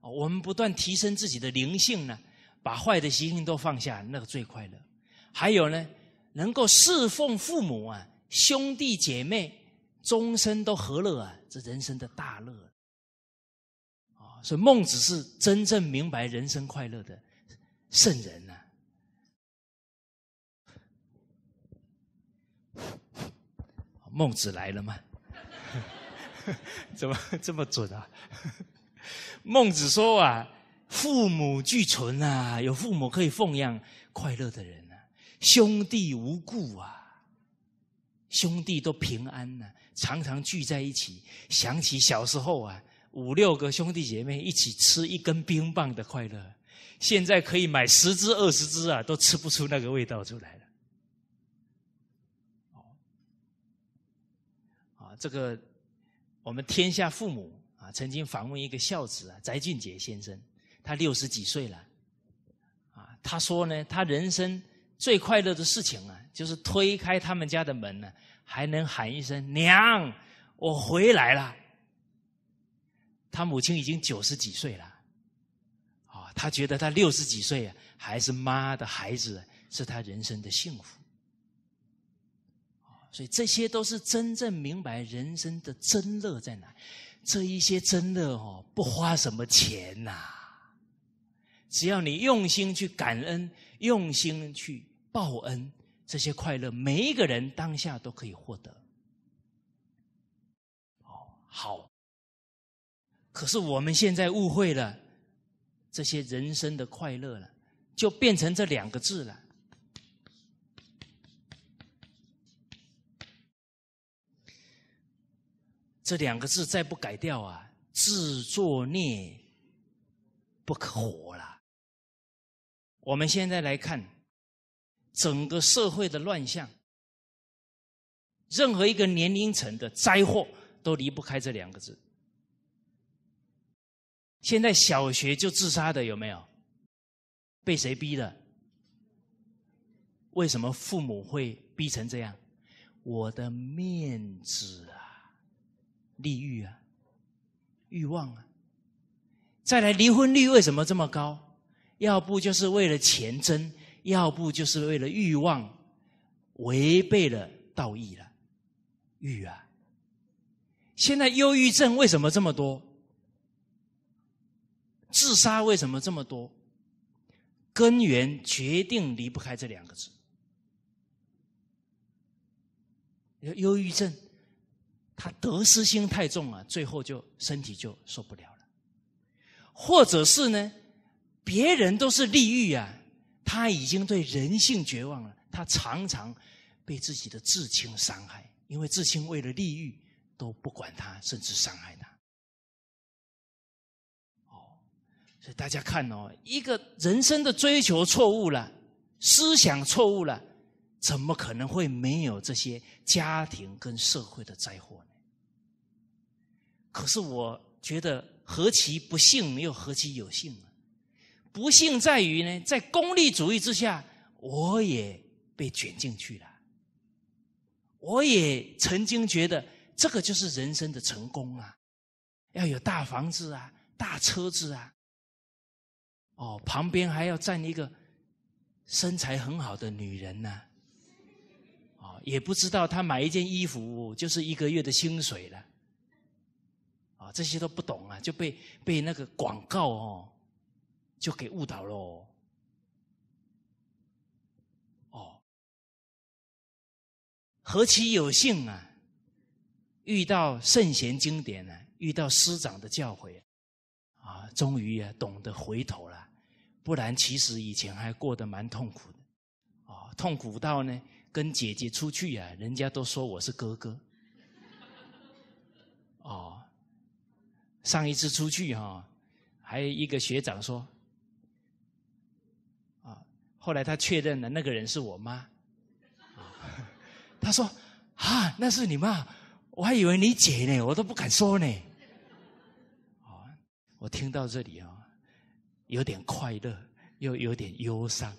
啊！我们不断提升自己的灵性呢，把坏的习性都放下，那个最快乐。还有呢，能够侍奉父母啊，兄弟姐妹，终身都和乐啊。这人生的大乐啊！所以孟子是真正明白人生快乐的圣人呐。孟子来了吗？怎么这么准啊？孟子说啊：“父母俱存啊，有父母可以奉养，快乐的人啊；兄弟无故啊，兄弟都平安呐。”常常聚在一起，想起小时候啊，五六个兄弟姐妹一起吃一根冰棒的快乐。现在可以买十支、二十支啊，都吃不出那个味道出来了。啊，这个我们天下父母啊，曾经访问一个孝子啊，翟俊杰先生，他六十几岁了啊，他说呢，他人生最快乐的事情啊，就是推开他们家的门呢。还能喊一声“娘，我回来了”。他母亲已经九十几岁了，啊，他觉得他六十几岁还是妈的孩子，是他人生的幸福。所以这些都是真正明白人生的真乐在哪。这一些真乐哦，不花什么钱呐，只要你用心去感恩，用心去报恩。这些快乐，每一个人当下都可以获得。哦，好。可是我们现在误会了这些人生的快乐了，就变成这两个字了。这两个字再不改掉啊，自作孽不可活了。我们现在来看。整个社会的乱象，任何一个年龄层的灾祸都离不开这两个字。现在小学就自杀的有没有？被谁逼的？为什么父母会逼成这样？我的面子啊，利欲啊，欲望啊！再来，离婚率为什么这么高？要不就是为了钱争？要不就是为了欲望违背了道义了，欲啊！现在忧郁症为什么这么多？自杀为什么这么多？根源决定离不开这两个字。忧郁症，他得失心太重了，最后就身体就受不了了。或者是呢，别人都是利欲啊。他已经对人性绝望了。他常常被自己的至亲伤害，因为至亲为了利益都不管他，甚至伤害他。哦，所以大家看哦，一个人生的追求错误了，思想错误了，怎么可能会没有这些家庭跟社会的灾祸呢？可是我觉得何其不幸，又何其有幸啊！不幸在于呢，在功利主义之下，我也被卷进去了。我也曾经觉得，这个就是人生的成功啊，要有大房子啊，大车子啊，哦，旁边还要站一个身材很好的女人呢。哦，也不知道他买一件衣服就是一个月的薪水了。啊，这些都不懂啊，就被被那个广告哦。就给误导喽，哦，何其有幸啊！遇到圣贤经典呢，遇到师长的教诲，啊，终于啊懂得回头了。不然，其实以前还过得蛮痛苦的，啊，痛苦到呢，跟姐姐出去啊，人家都说我是哥哥。哦，上一次出去哈，还有一个学长说。后来他确认了，那个人是我妈。他说：“啊，那是你妈，我还以为你姐呢，我都不敢说呢。”啊，我听到这里啊，有点快乐，又有点忧伤。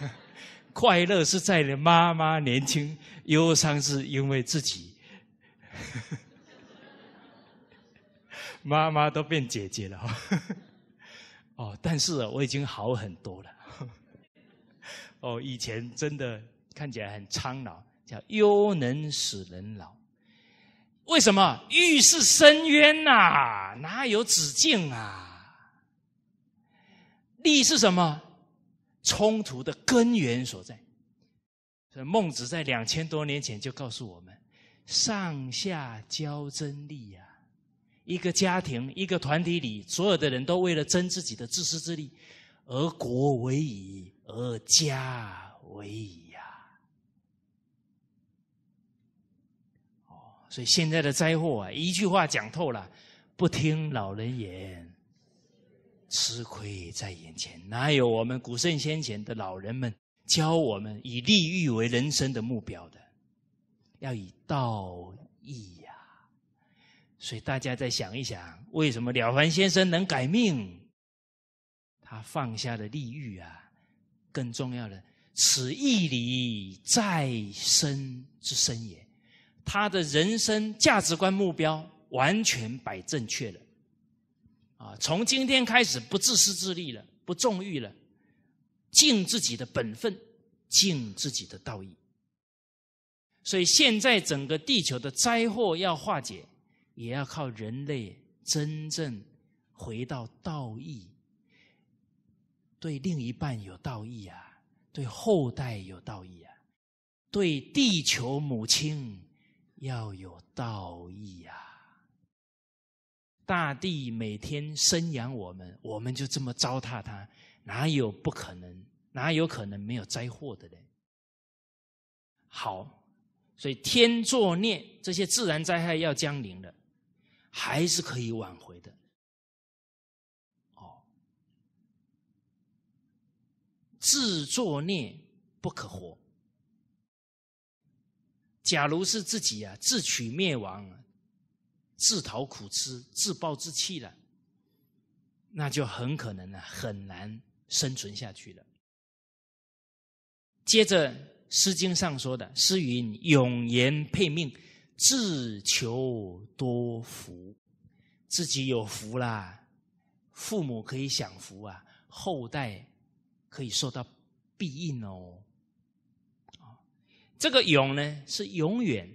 快乐是在妈妈年轻，忧伤是因为自己妈妈都变姐姐了。哦，但是我已经好很多了。哦，以前真的看起来很苍老，叫忧能使人老。为什么欲是深渊呐？哪有止境啊？利是什么？冲突的根源所在。孟子在两千多年前就告诉我们：上下交争利呀！一个家庭、一个团体里，所有的人都为了争自己的自私自利，而国为矣。而家为矣呀！哦，所以现在的灾祸啊，一句话讲透了：不听老人言，吃亏在眼前。哪有我们古圣先贤的老人们教我们以利欲为人生的目标的？要以道义呀！所以大家再想一想，为什么了凡先生能改命？他放下了利欲啊！更重要的，此义理再生之身也，他的人生价值观、目标完全摆正确了，啊，从今天开始不自私自利了，不纵欲了，尽自己的本分，尽自己的道义。所以现在整个地球的灾祸要化解，也要靠人类真正回到道义。对另一半有道义啊，对后代有道义啊，对地球母亲要有道义啊！大地每天生养我们，我们就这么糟蹋它，哪有不可能？哪有可能没有灾祸的呢？好，所以天作孽，这些自然灾害要降临了，还是可以挽回的。自作孽不可活。假如是自己啊，自取灭亡，自讨苦吃，自暴自弃了，那就很可能呢，很难生存下去了。接着《诗经》上说的：“诗云，永言配命，自求多福。自己有福啦，父母可以享福啊，后代。”可以受到庇应哦，啊，这个永呢是永远、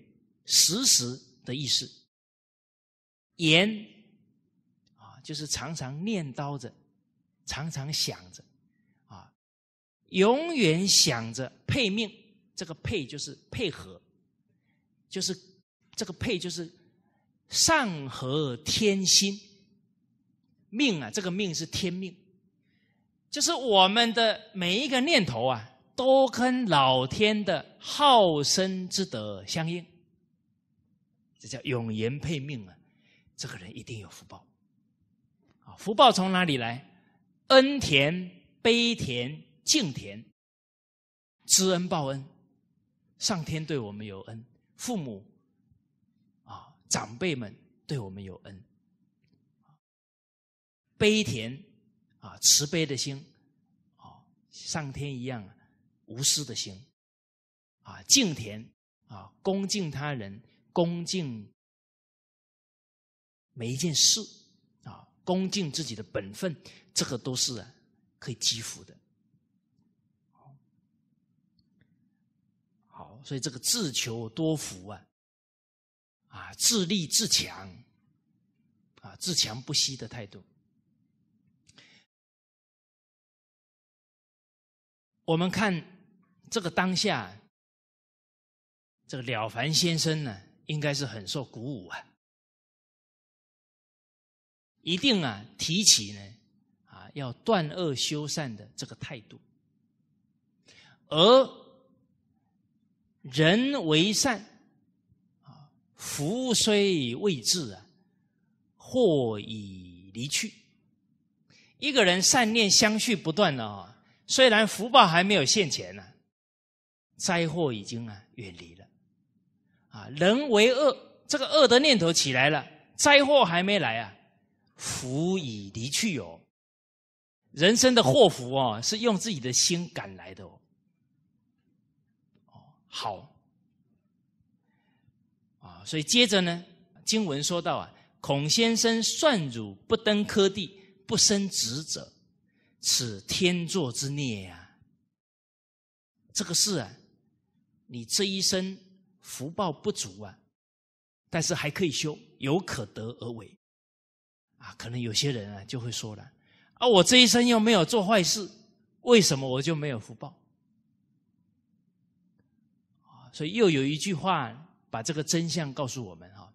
时时的意思，言啊就是常常念叨着，常常想着，啊，永远想着配命，这个配就是配合，就是这个配就是上合天心，命啊，这个命是天命。就是我们的每一个念头啊，都跟老天的好生之德相应，这叫永言配命啊！这个人一定有福报啊！福报从哪里来？恩田、悲田、敬田，知恩报恩，上天对我们有恩，父母啊、长辈们对我们有恩，悲田。啊，慈悲的心，啊，上天一样无私的心，啊，敬田，啊，恭敬他人，恭敬每一件事，啊，恭敬自己的本分，这个都是可以积福的。好，所以这个自求多福啊，啊，自立自强，啊，自强不息的态度。我们看这个当下，这个了凡先生呢，应该是很受鼓舞啊，一定啊提起呢啊，要断恶修善的这个态度，而人为善啊，福虽未至啊，祸已离去。一个人善念相续不断呢啊。虽然福报还没有现前呢，灾祸已经啊远离了，啊人为恶，这个恶的念头起来了，灾祸还没来啊，福已离去哦。人生的祸福哦，是用自己的心赶来的哦。哦好，啊所以接着呢，经文说到啊，孔先生算汝不登科第，不生子者。此天作之孽啊！这个事啊，你这一生福报不足啊，但是还可以修，有可得而为啊。可能有些人啊就会说了：“啊，我这一生又没有做坏事，为什么我就没有福报？”所以又有一句话把这个真相告诉我们啊：“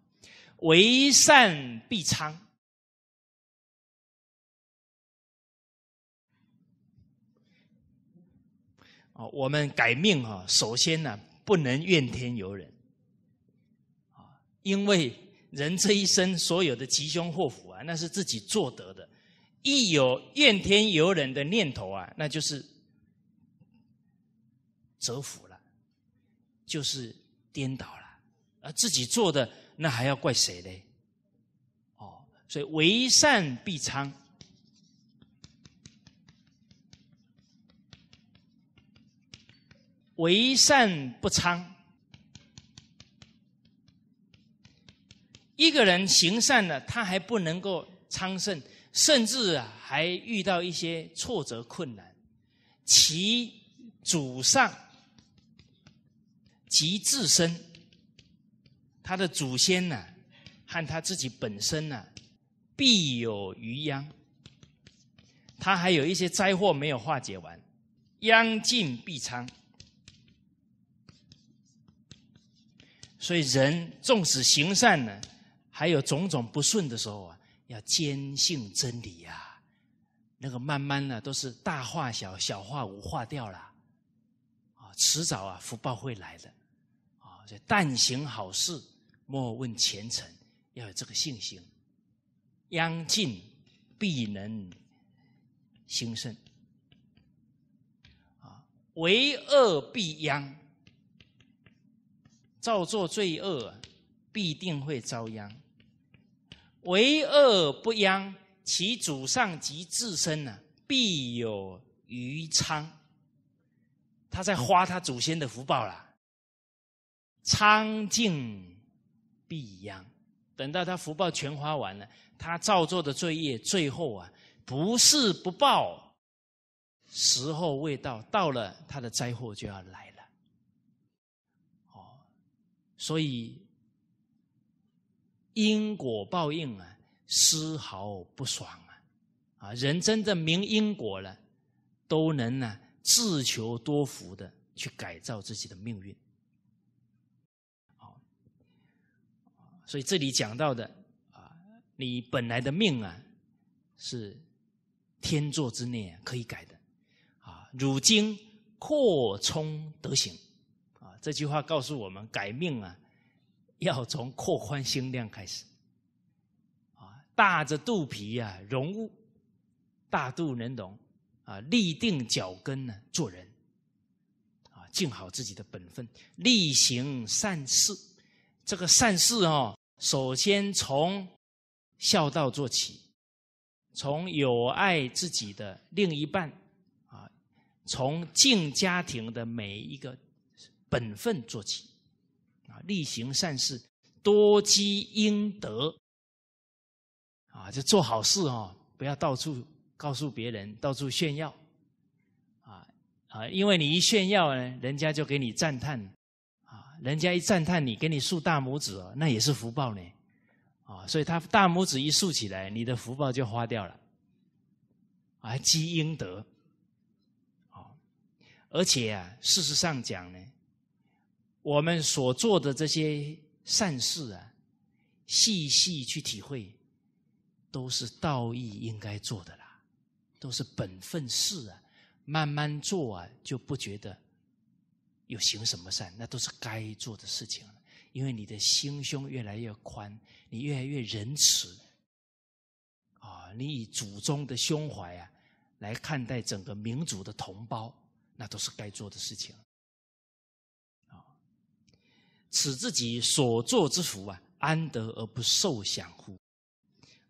为善必昌。”哦，我们改命啊，首先呢，不能怨天尤人，啊，因为人这一生所有的吉凶祸福啊，那是自己做得的。一有怨天尤人的念头啊，那就是折福了，就是颠倒了。而自己做的，那还要怪谁呢？哦，所以为善必昌。为善不昌，一个人行善了，他还不能够昌盛，甚至还遇到一些挫折困难。其祖上、其自身，他的祖先呢，和他自己本身呢，必有余殃。他还有一些灾祸没有化解完，殃尽必昌。所以人纵使行善呢，还有种种不顺的时候啊，要坚信真理呀。那个慢慢呢，都是大化小，小化无化掉了，啊，迟早啊福报会来的，啊，所以但行好事，莫问前程，要有这个信心，央尽必能兴盛，啊，为恶必殃。造作罪恶，必定会遭殃。为恶不殃，其祖上及自身呢，必有余昌。他在花他祖先的福报了，苍尽必殃。等到他福报全花完了，他造作的罪业，最后啊，不是不报，时候未到，到了他的灾祸就要来。所以因果报应啊，丝毫不爽啊！啊，人真正明因果了，都能呢自求多福的去改造自己的命运。好，所以这里讲到的啊，你本来的命啊，是天作之孽可以改的啊。汝今扩充德行。这句话告诉我们：改命啊，要从扩宽心量开始。啊，大着肚皮呀，容物，大肚能容啊，立定脚跟呢，做人啊，尽好自己的本分，力行善事。这个善事哦，首先从孝道做起，从有爱自己的另一半啊，从敬家庭的每一个。本分做起，啊，力行善事，多积阴德，啊，就做好事哦，不要到处告诉别人，到处炫耀，啊啊，因为你一炫耀呢，人家就给你赞叹，啊，人家一赞叹你，给你竖大拇指哦，那也是福报呢，啊，所以他大拇指一竖起来，你的福报就花掉了，还积阴德，而且啊，事实上讲呢。我们所做的这些善事啊，细细去体会，都是道义应该做的啦，都是本分事啊。慢慢做啊，就不觉得有行什么善，那都是该做的事情。因为你的心胸越来越宽，你越来越仁慈啊，你以祖宗的胸怀啊来看待整个民族的同胞，那都是该做的事情。使自己所作之福啊，安得而不受享乎？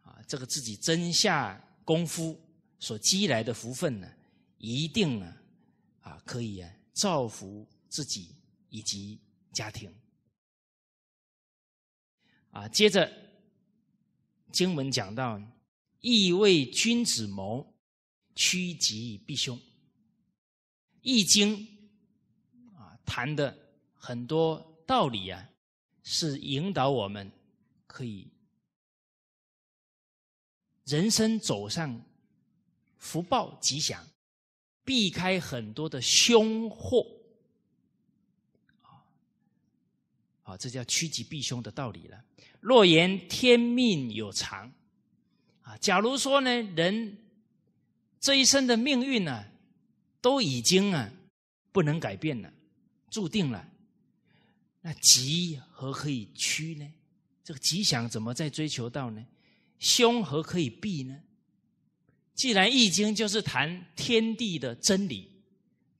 啊，这个自己真下功夫所积来的福分呢，一定呢，啊，可以啊，造福自己以及家庭。啊，接着经文讲到，亦为君子谋，趋吉避凶。易经啊，谈的很多。道理啊，是引导我们可以人生走上福报吉祥，避开很多的凶祸。啊，这叫趋吉避凶的道理了。若言天命有常，啊，假如说呢，人这一生的命运呢，都已经啊不能改变了，注定了。那吉何可以趋呢？这个吉祥怎么再追求到呢？凶何可以避呢？既然易经就是谈天地的真理，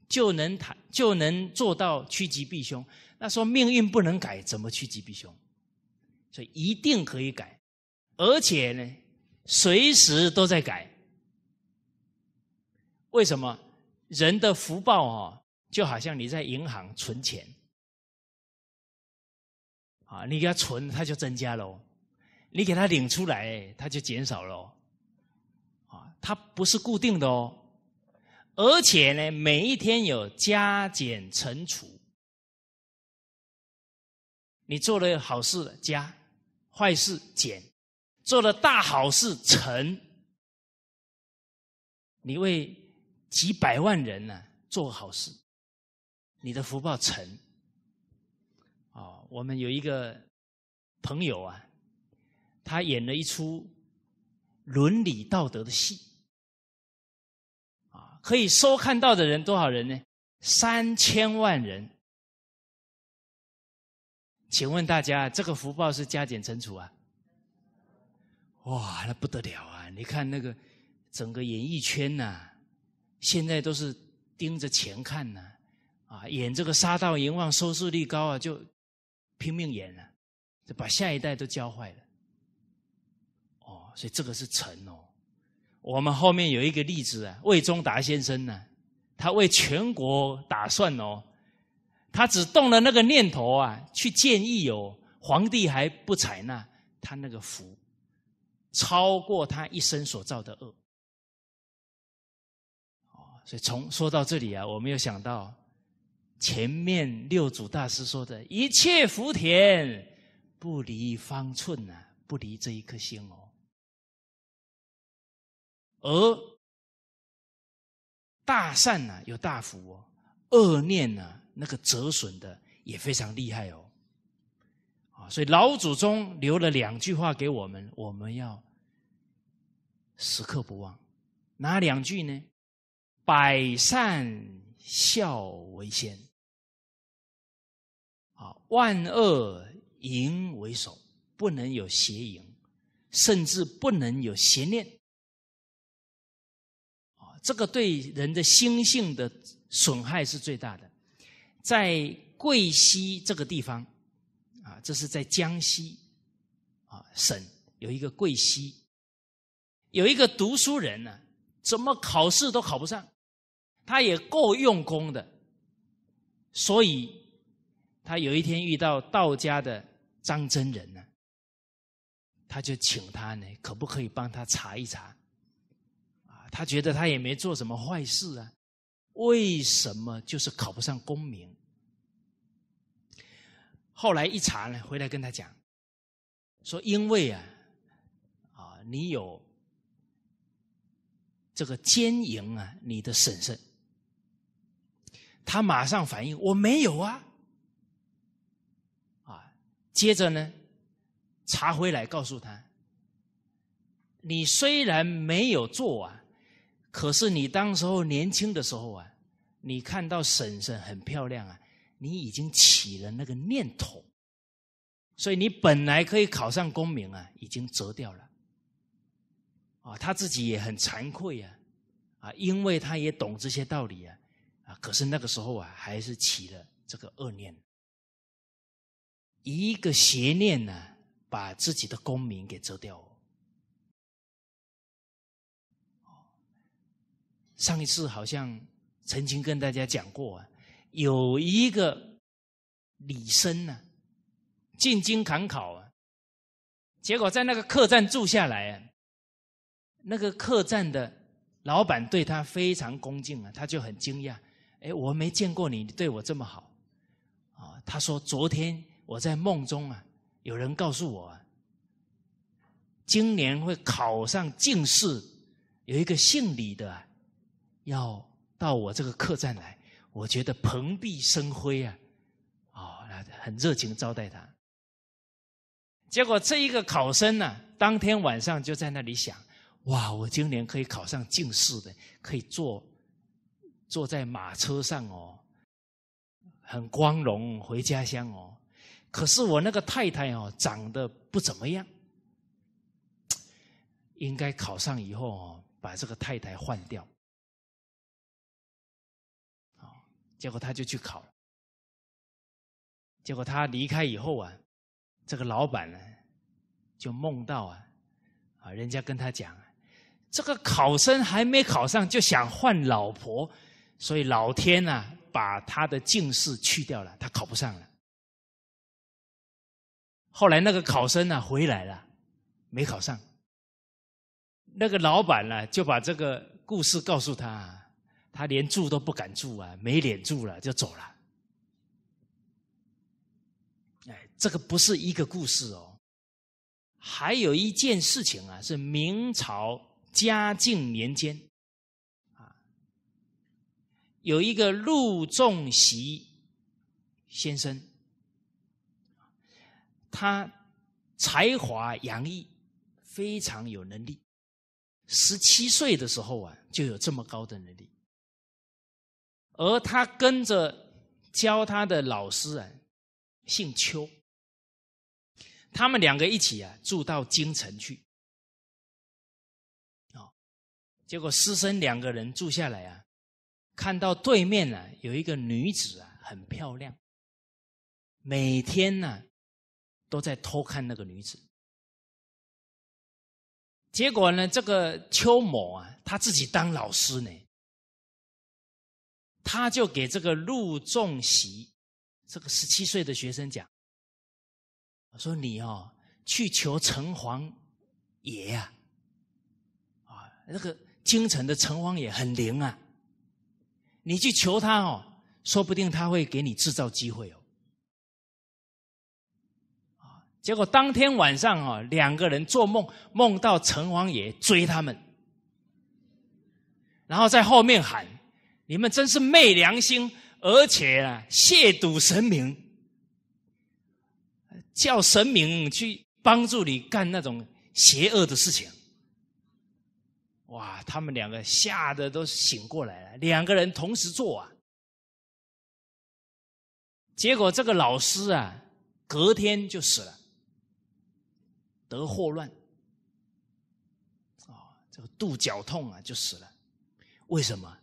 就能谈就能做到趋吉避凶。那说命运不能改，怎么趋吉避凶？所以一定可以改，而且呢，随时都在改。为什么人的福报啊，就好像你在银行存钱。啊，你给他存，他就增加了；你给他领出来，他就减少了。啊，它不是固定的哦，而且呢，每一天有加减乘除。你做了好事加，坏事减；做了大好事乘。你为几百万人呢做好事，你的福报成。我们有一个朋友啊，他演了一出伦理道德的戏，啊，可以收看到的人多少人呢？三千万人。请问大家，这个福报是加减乘除啊？哇，那不得了啊！你看那个整个演艺圈呐，现在都是盯着钱看呢，啊，演这个《沙道阎王》收视率高啊，就。拼命演了，就把下一代都教坏了。哦，所以这个是成哦。我们后面有一个例子啊，魏忠达先生呢，他为全国打算哦，他只动了那个念头啊，去建议哦，皇帝还不采纳他那个福，超过他一生所造的恶。哦，所以从说到这里啊，我没有想到。前面六祖大师说的：“一切福田不离方寸呐，不离这一颗心哦。”而大善呐有大福哦，恶念呐那个折损的也非常厉害哦。啊，所以老祖宗留了两句话给我们，我们要时刻不忘。哪两句呢？百善。孝为先，啊，万恶淫为首，不能有邪淫，甚至不能有邪念，啊，这个对人的心性的损害是最大的。在贵溪这个地方，啊，这是在江西啊省有一个贵溪，有一个读书人呢，怎么考试都考不上。他也够用功的，所以他有一天遇到道家的张真人呢，他就请他呢，可不可以帮他查一查？啊，他觉得他也没做什么坏事啊，为什么就是考不上功名？后来一查呢，回来跟他讲，说因为啊，啊，你有这个奸淫啊，你的婶婶。他马上反应，我没有啊，啊，接着呢，查回来告诉他，你虽然没有做啊，可是你当时候年轻的时候啊，你看到婶婶很漂亮啊，你已经起了那个念头，所以你本来可以考上功名啊，已经折掉了，啊，他自己也很惭愧呀，啊，因为他也懂这些道理啊。啊！可是那个时候啊，还是起了这个恶念。一个邪念呢，把自己的功名给折掉了。上一次好像曾经跟大家讲过，啊，有一个李生呢，进京赶考啊，结果在那个客栈住下来，啊，那个客栈的老板对他非常恭敬啊，他就很惊讶。哎，我没见过你你对我这么好，啊！他说：“昨天我在梦中啊，有人告诉我，今年会考上进士，有一个姓李的要到我这个客栈来。”我觉得蓬荜生辉啊，哦，很热情招待他。结果这一个考生呢，当天晚上就在那里想：“哇，我今年可以考上进士的，可以做。”坐在马车上哦，很光荣回家乡哦。可是我那个太太哦，长得不怎么样，应该考上以后哦，把这个太太换掉。结果他就去考，结果他离开以后啊，这个老板呢，就梦到啊，啊，人家跟他讲，这个考生还没考上就想换老婆。所以老天啊，把他的进士去掉了，他考不上了。后来那个考生呢，回来了，没考上。那个老板呢，就把这个故事告诉他，他连住都不敢住啊，没脸住了，就走了。哎，这个不是一个故事哦，还有一件事情啊，是明朝嘉靖年间。有一个陆仲习先生，他才华洋溢，非常有能力。十七岁的时候啊，就有这么高的能力。而他跟着教他的老师啊，姓邱。他们两个一起啊，住到京城去。好，结果师生两个人住下来啊。看到对面呢有一个女子啊，很漂亮。每天呢都在偷看那个女子。结果呢，这个邱某啊，他自己当老师呢，他就给这个陆仲席这个十七岁的学生讲：“我说你哦，去求城隍爷呀！啊，那个京城的城隍爷很灵啊。”你去求他哦，说不定他会给你制造机会哦。啊，结果当天晚上啊，两个人做梦，梦到城隍爷追他们，然后在后面喊：“你们真是昧良心，而且啊，亵渎神明，叫神明去帮助你干那种邪恶的事情。”哇！他们两个吓得都醒过来了，两个人同时做啊，结果这个老师啊，隔天就死了，得霍乱，啊，这个肚绞痛啊就死了。为什么？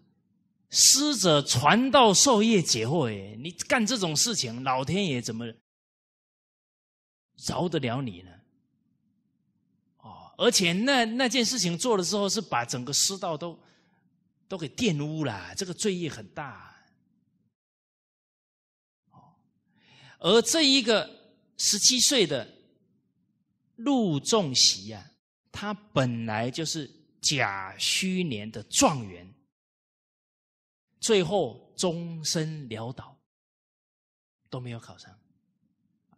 师者传道授业解惑耶，你干这种事情，老天爷怎么饶得了你呢？而且那那件事情做了之后，是把整个师道都都给玷污了，这个罪业很大。哦，而这一个十七岁的陆仲席呀，他本来就是甲戌年的状元，最后终身潦倒，都没有考上，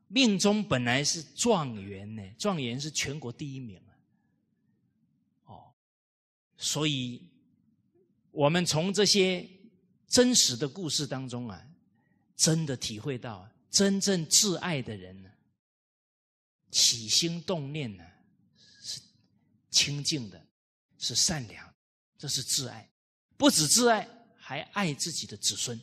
命中本来是状元呢，状元是全国第一名。所以，我们从这些真实的故事当中啊，真的体会到，真正挚爱的人呢，起心动念呢是清净的，是善良，这是挚爱。不止挚爱，还爱自己的子孙，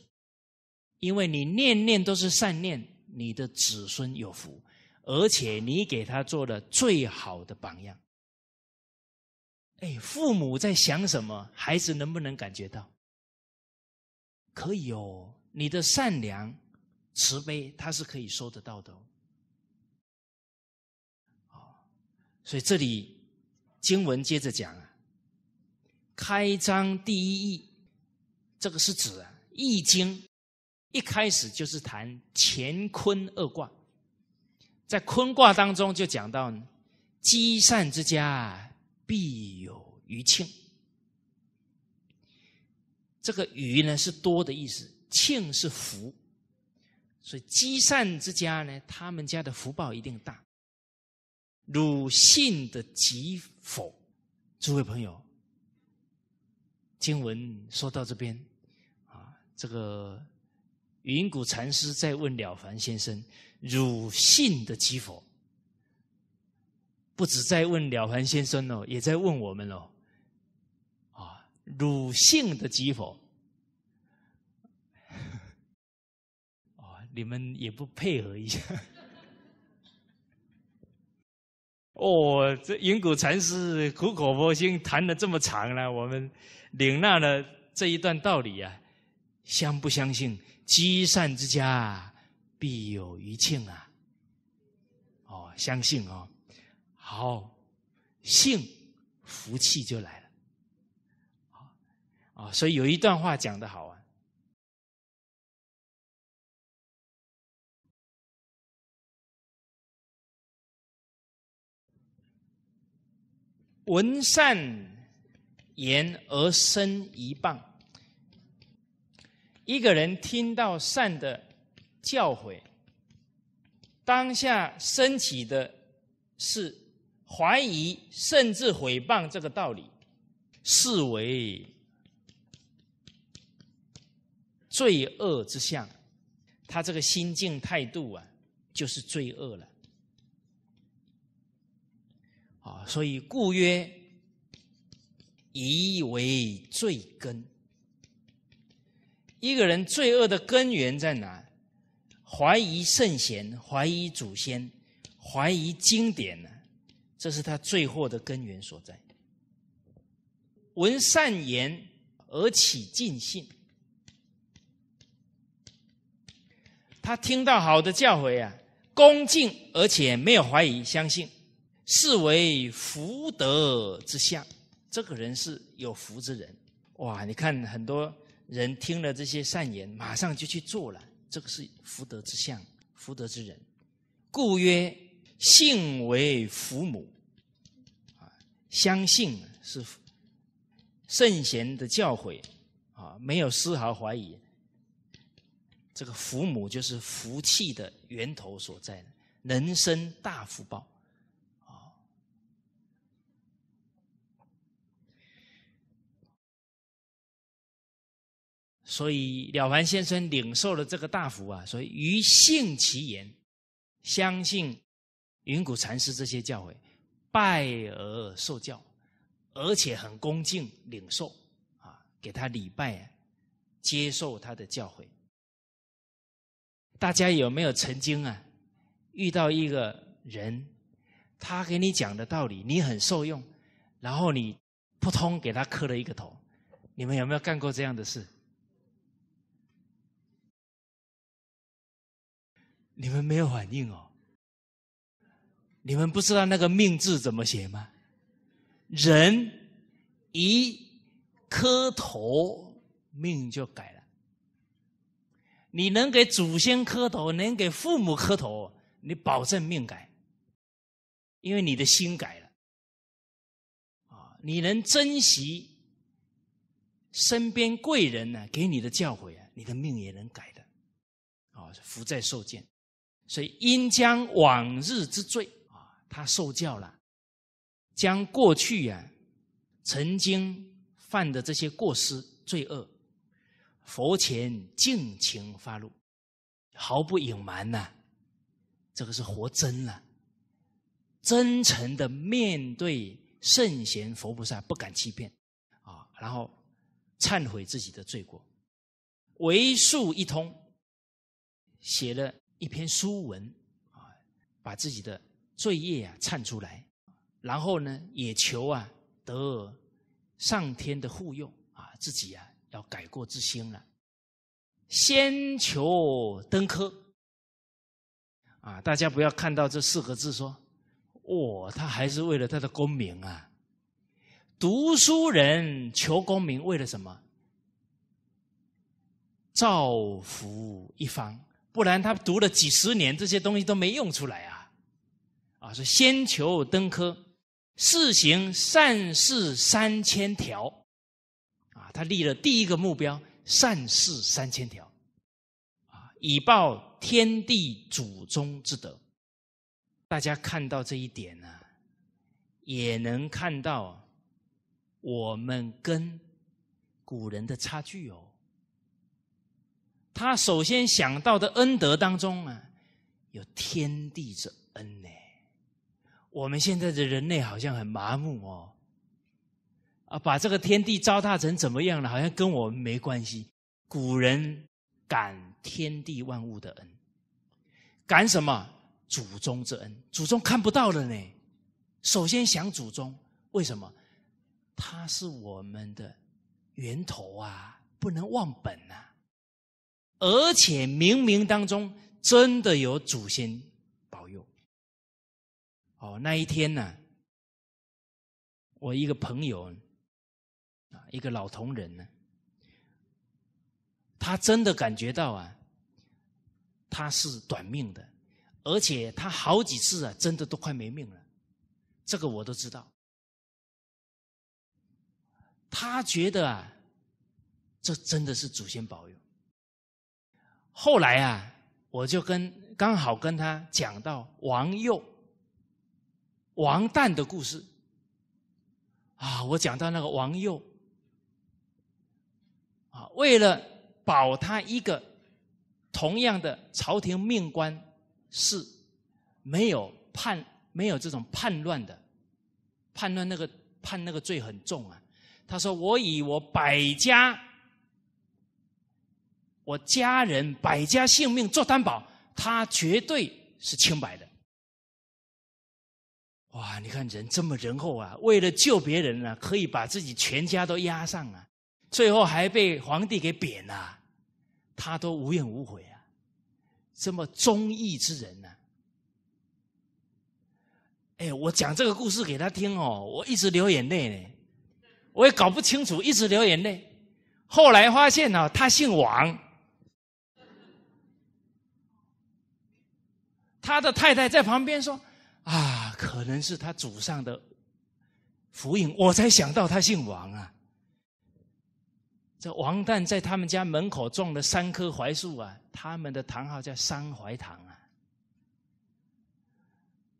因为你念念都是善念，你的子孙有福，而且你给他做了最好的榜样。哎，父母在想什么？孩子能不能感觉到？可以哦，你的善良、慈悲，他是可以收得到的哦。所以这里经文接着讲啊，开章第一义，这个是指《易经》，一开始就是谈乾坤二卦，在坤卦当中就讲到积善之家。必有余庆。这个“余”呢是多的意思，“庆”是福，所以积善之家呢，他们家的福报一定大。汝信得及否？诸位朋友，经文说到这边，啊，这个云谷禅师在问了凡先生：“汝信得及否？”不止在问了凡先生哦，也在问我们哦。啊，汝性的即否？哦，你们也不配合一下。哦，这云谷禅师苦口婆心谈了这么长了，我们领纳了这一段道理啊，相不相信积善之家必有余庆啊？哦，相信哦。好，幸福气就来了。啊，所以有一段话讲的好啊：闻善言而生一棒，一个人听到善的教诲，当下升起的是。怀疑甚至毁谤这个道理，视为罪恶之相，他这个心境态度啊，就是罪恶了。啊，所以故曰，疑为罪根。一个人罪恶的根源在哪？怀疑圣贤，怀疑祖先，怀疑经典呢？这是他罪祸的根源所在。闻善言而起尽信，他听到好的教诲啊，恭敬而且没有怀疑，相信，是为福德之相。这个人是有福之人。哇，你看很多人听了这些善言，马上就去做了，这个是福德之相，福德之人。故曰。信为福母，啊，相信是圣贤的教诲，啊，没有丝毫怀疑。这个福母就是福气的源头所在，人生大福报，啊。所以了凡先生领受了这个大福啊，所以于信其言，相信。云谷禅师这些教诲，拜而受教，而且很恭敬领受啊，给他礼拜，接受他的教诲。大家有没有曾经啊，遇到一个人，他给你讲的道理你很受用，然后你扑通给他磕了一个头，你们有没有干过这样的事？你们没有反应哦。你们不知道那个“命”字怎么写吗？人一磕头，命就改了。你能给祖先磕头，能给父母磕头，你保证命改。因为你的心改了啊！你能珍惜身边贵人呢给你的教诲啊，你的命也能改的啊！福在受见，所以应将往日之罪。他受教了，将过去呀曾经犯的这些过失、罪恶，佛前尽情发露，毫不隐瞒呐。这个是活真了，真诚的面对圣贤、佛菩萨，不敢欺骗啊。然后忏悔自己的罪过，为数一通，写了一篇书文啊，把自己的。罪业啊，忏出来，然后呢，也求啊，得上天的护佑啊，自己啊要改过自新了。先求登科。啊，大家不要看到这四个字说，哦，他还是为了他的功名啊。读书人求功名为了什么？造福一方，不然他读了几十年这些东西都没用出来啊。是先求登科，试行善事三千条，啊，他立了第一个目标，善事三千条，啊，以报天地祖宗之德。大家看到这一点呢，也能看到我们跟古人的差距哦。他首先想到的恩德当中啊，有天地之恩呢。我们现在的人类好像很麻木哦，啊，把这个天地糟蹋成怎么样了？好像跟我们没关系。古人感天地万物的恩，感什么？祖宗之恩。祖宗看不到了呢。首先想祖宗，为什么？他是我们的源头啊，不能忘本呐。而且冥冥当中真的有祖先哦，那一天呢，我一个朋友，啊，一个老同仁呢，他真的感觉到啊，他是短命的，而且他好几次啊，真的都快没命了，这个我都知道。他觉得啊，这真的是祖先保佑。后来啊，我就跟刚好跟他讲到王佑。王旦的故事啊，我讲到那个王佑啊，为了保他一个同样的朝廷命官，是没有叛、没有这种叛乱的，叛乱那个判那个罪很重啊。他说：“我以我百家、我家人百家性命做担保，他绝对是清白的。”哇！你看人这么仁厚啊，为了救别人呢，可以把自己全家都压上啊，最后还被皇帝给贬了，他都无怨无悔啊，这么忠义之人呢。哎，我讲这个故事给他听哦，我一直流眼泪呢，我也搞不清楚，一直流眼泪。后来发现呢，他姓王，他的太太在旁边说啊。可能是他祖上的福音，我才想到他姓王啊。这王旦在他们家门口种了三棵槐树啊，他们的堂号叫三槐堂啊。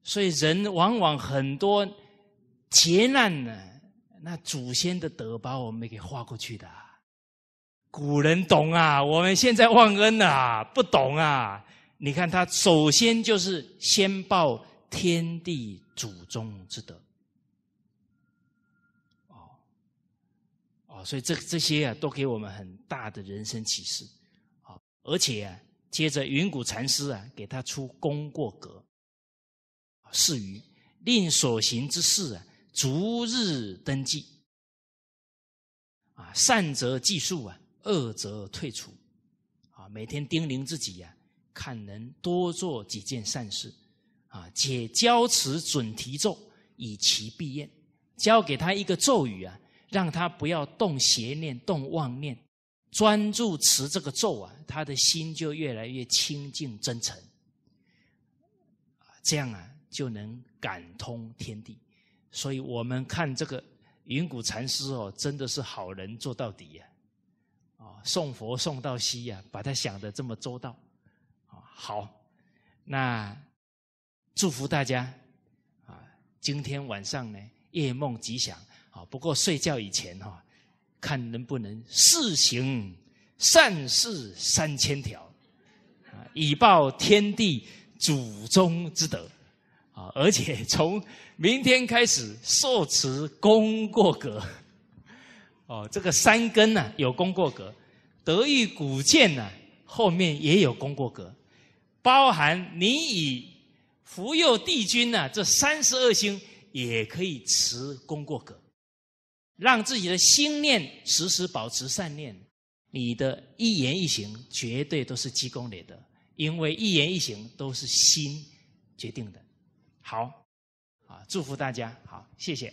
所以人往往很多劫难呢，那祖先的德把我们给划过去的。古人懂啊，我们现在忘恩啊，不懂啊。你看他首先就是先报。天地祖宗之德，哦，哦，所以这这些啊，都给我们很大的人生启示，啊，而且啊，接着云谷禅师啊，给他出功过格，是于令所行之事啊，逐日登记，啊，善则计数啊，恶则退出，啊，每天叮咛自己呀，看能多做几件善事。啊，解交持准提咒，以其必验。教给他一个咒语啊，让他不要动邪念、动妄念，专注持这个咒啊，他的心就越来越清净真诚。啊，这样啊，就能感通天地。所以我们看这个云谷禅师哦，真的是好人做到底呀。啊，送佛送到西呀，把他想的这么周到。啊，好，那。祝福大家啊！今天晚上呢，夜梦吉祥啊。不过睡觉以前哈，看能不能试行善事三千条啊，以报天地祖宗之德啊。而且从明天开始受持功过格哦，这个三根呢有功过格，德育古鉴呢后面也有功过格，包含你以。福佑帝君呢，这三十二星也可以持功过格，让自己的心念时时保持善念，你的一言一行绝对都是积功累德，因为一言一行都是心决定的。好，啊，祝福大家，好，谢谢。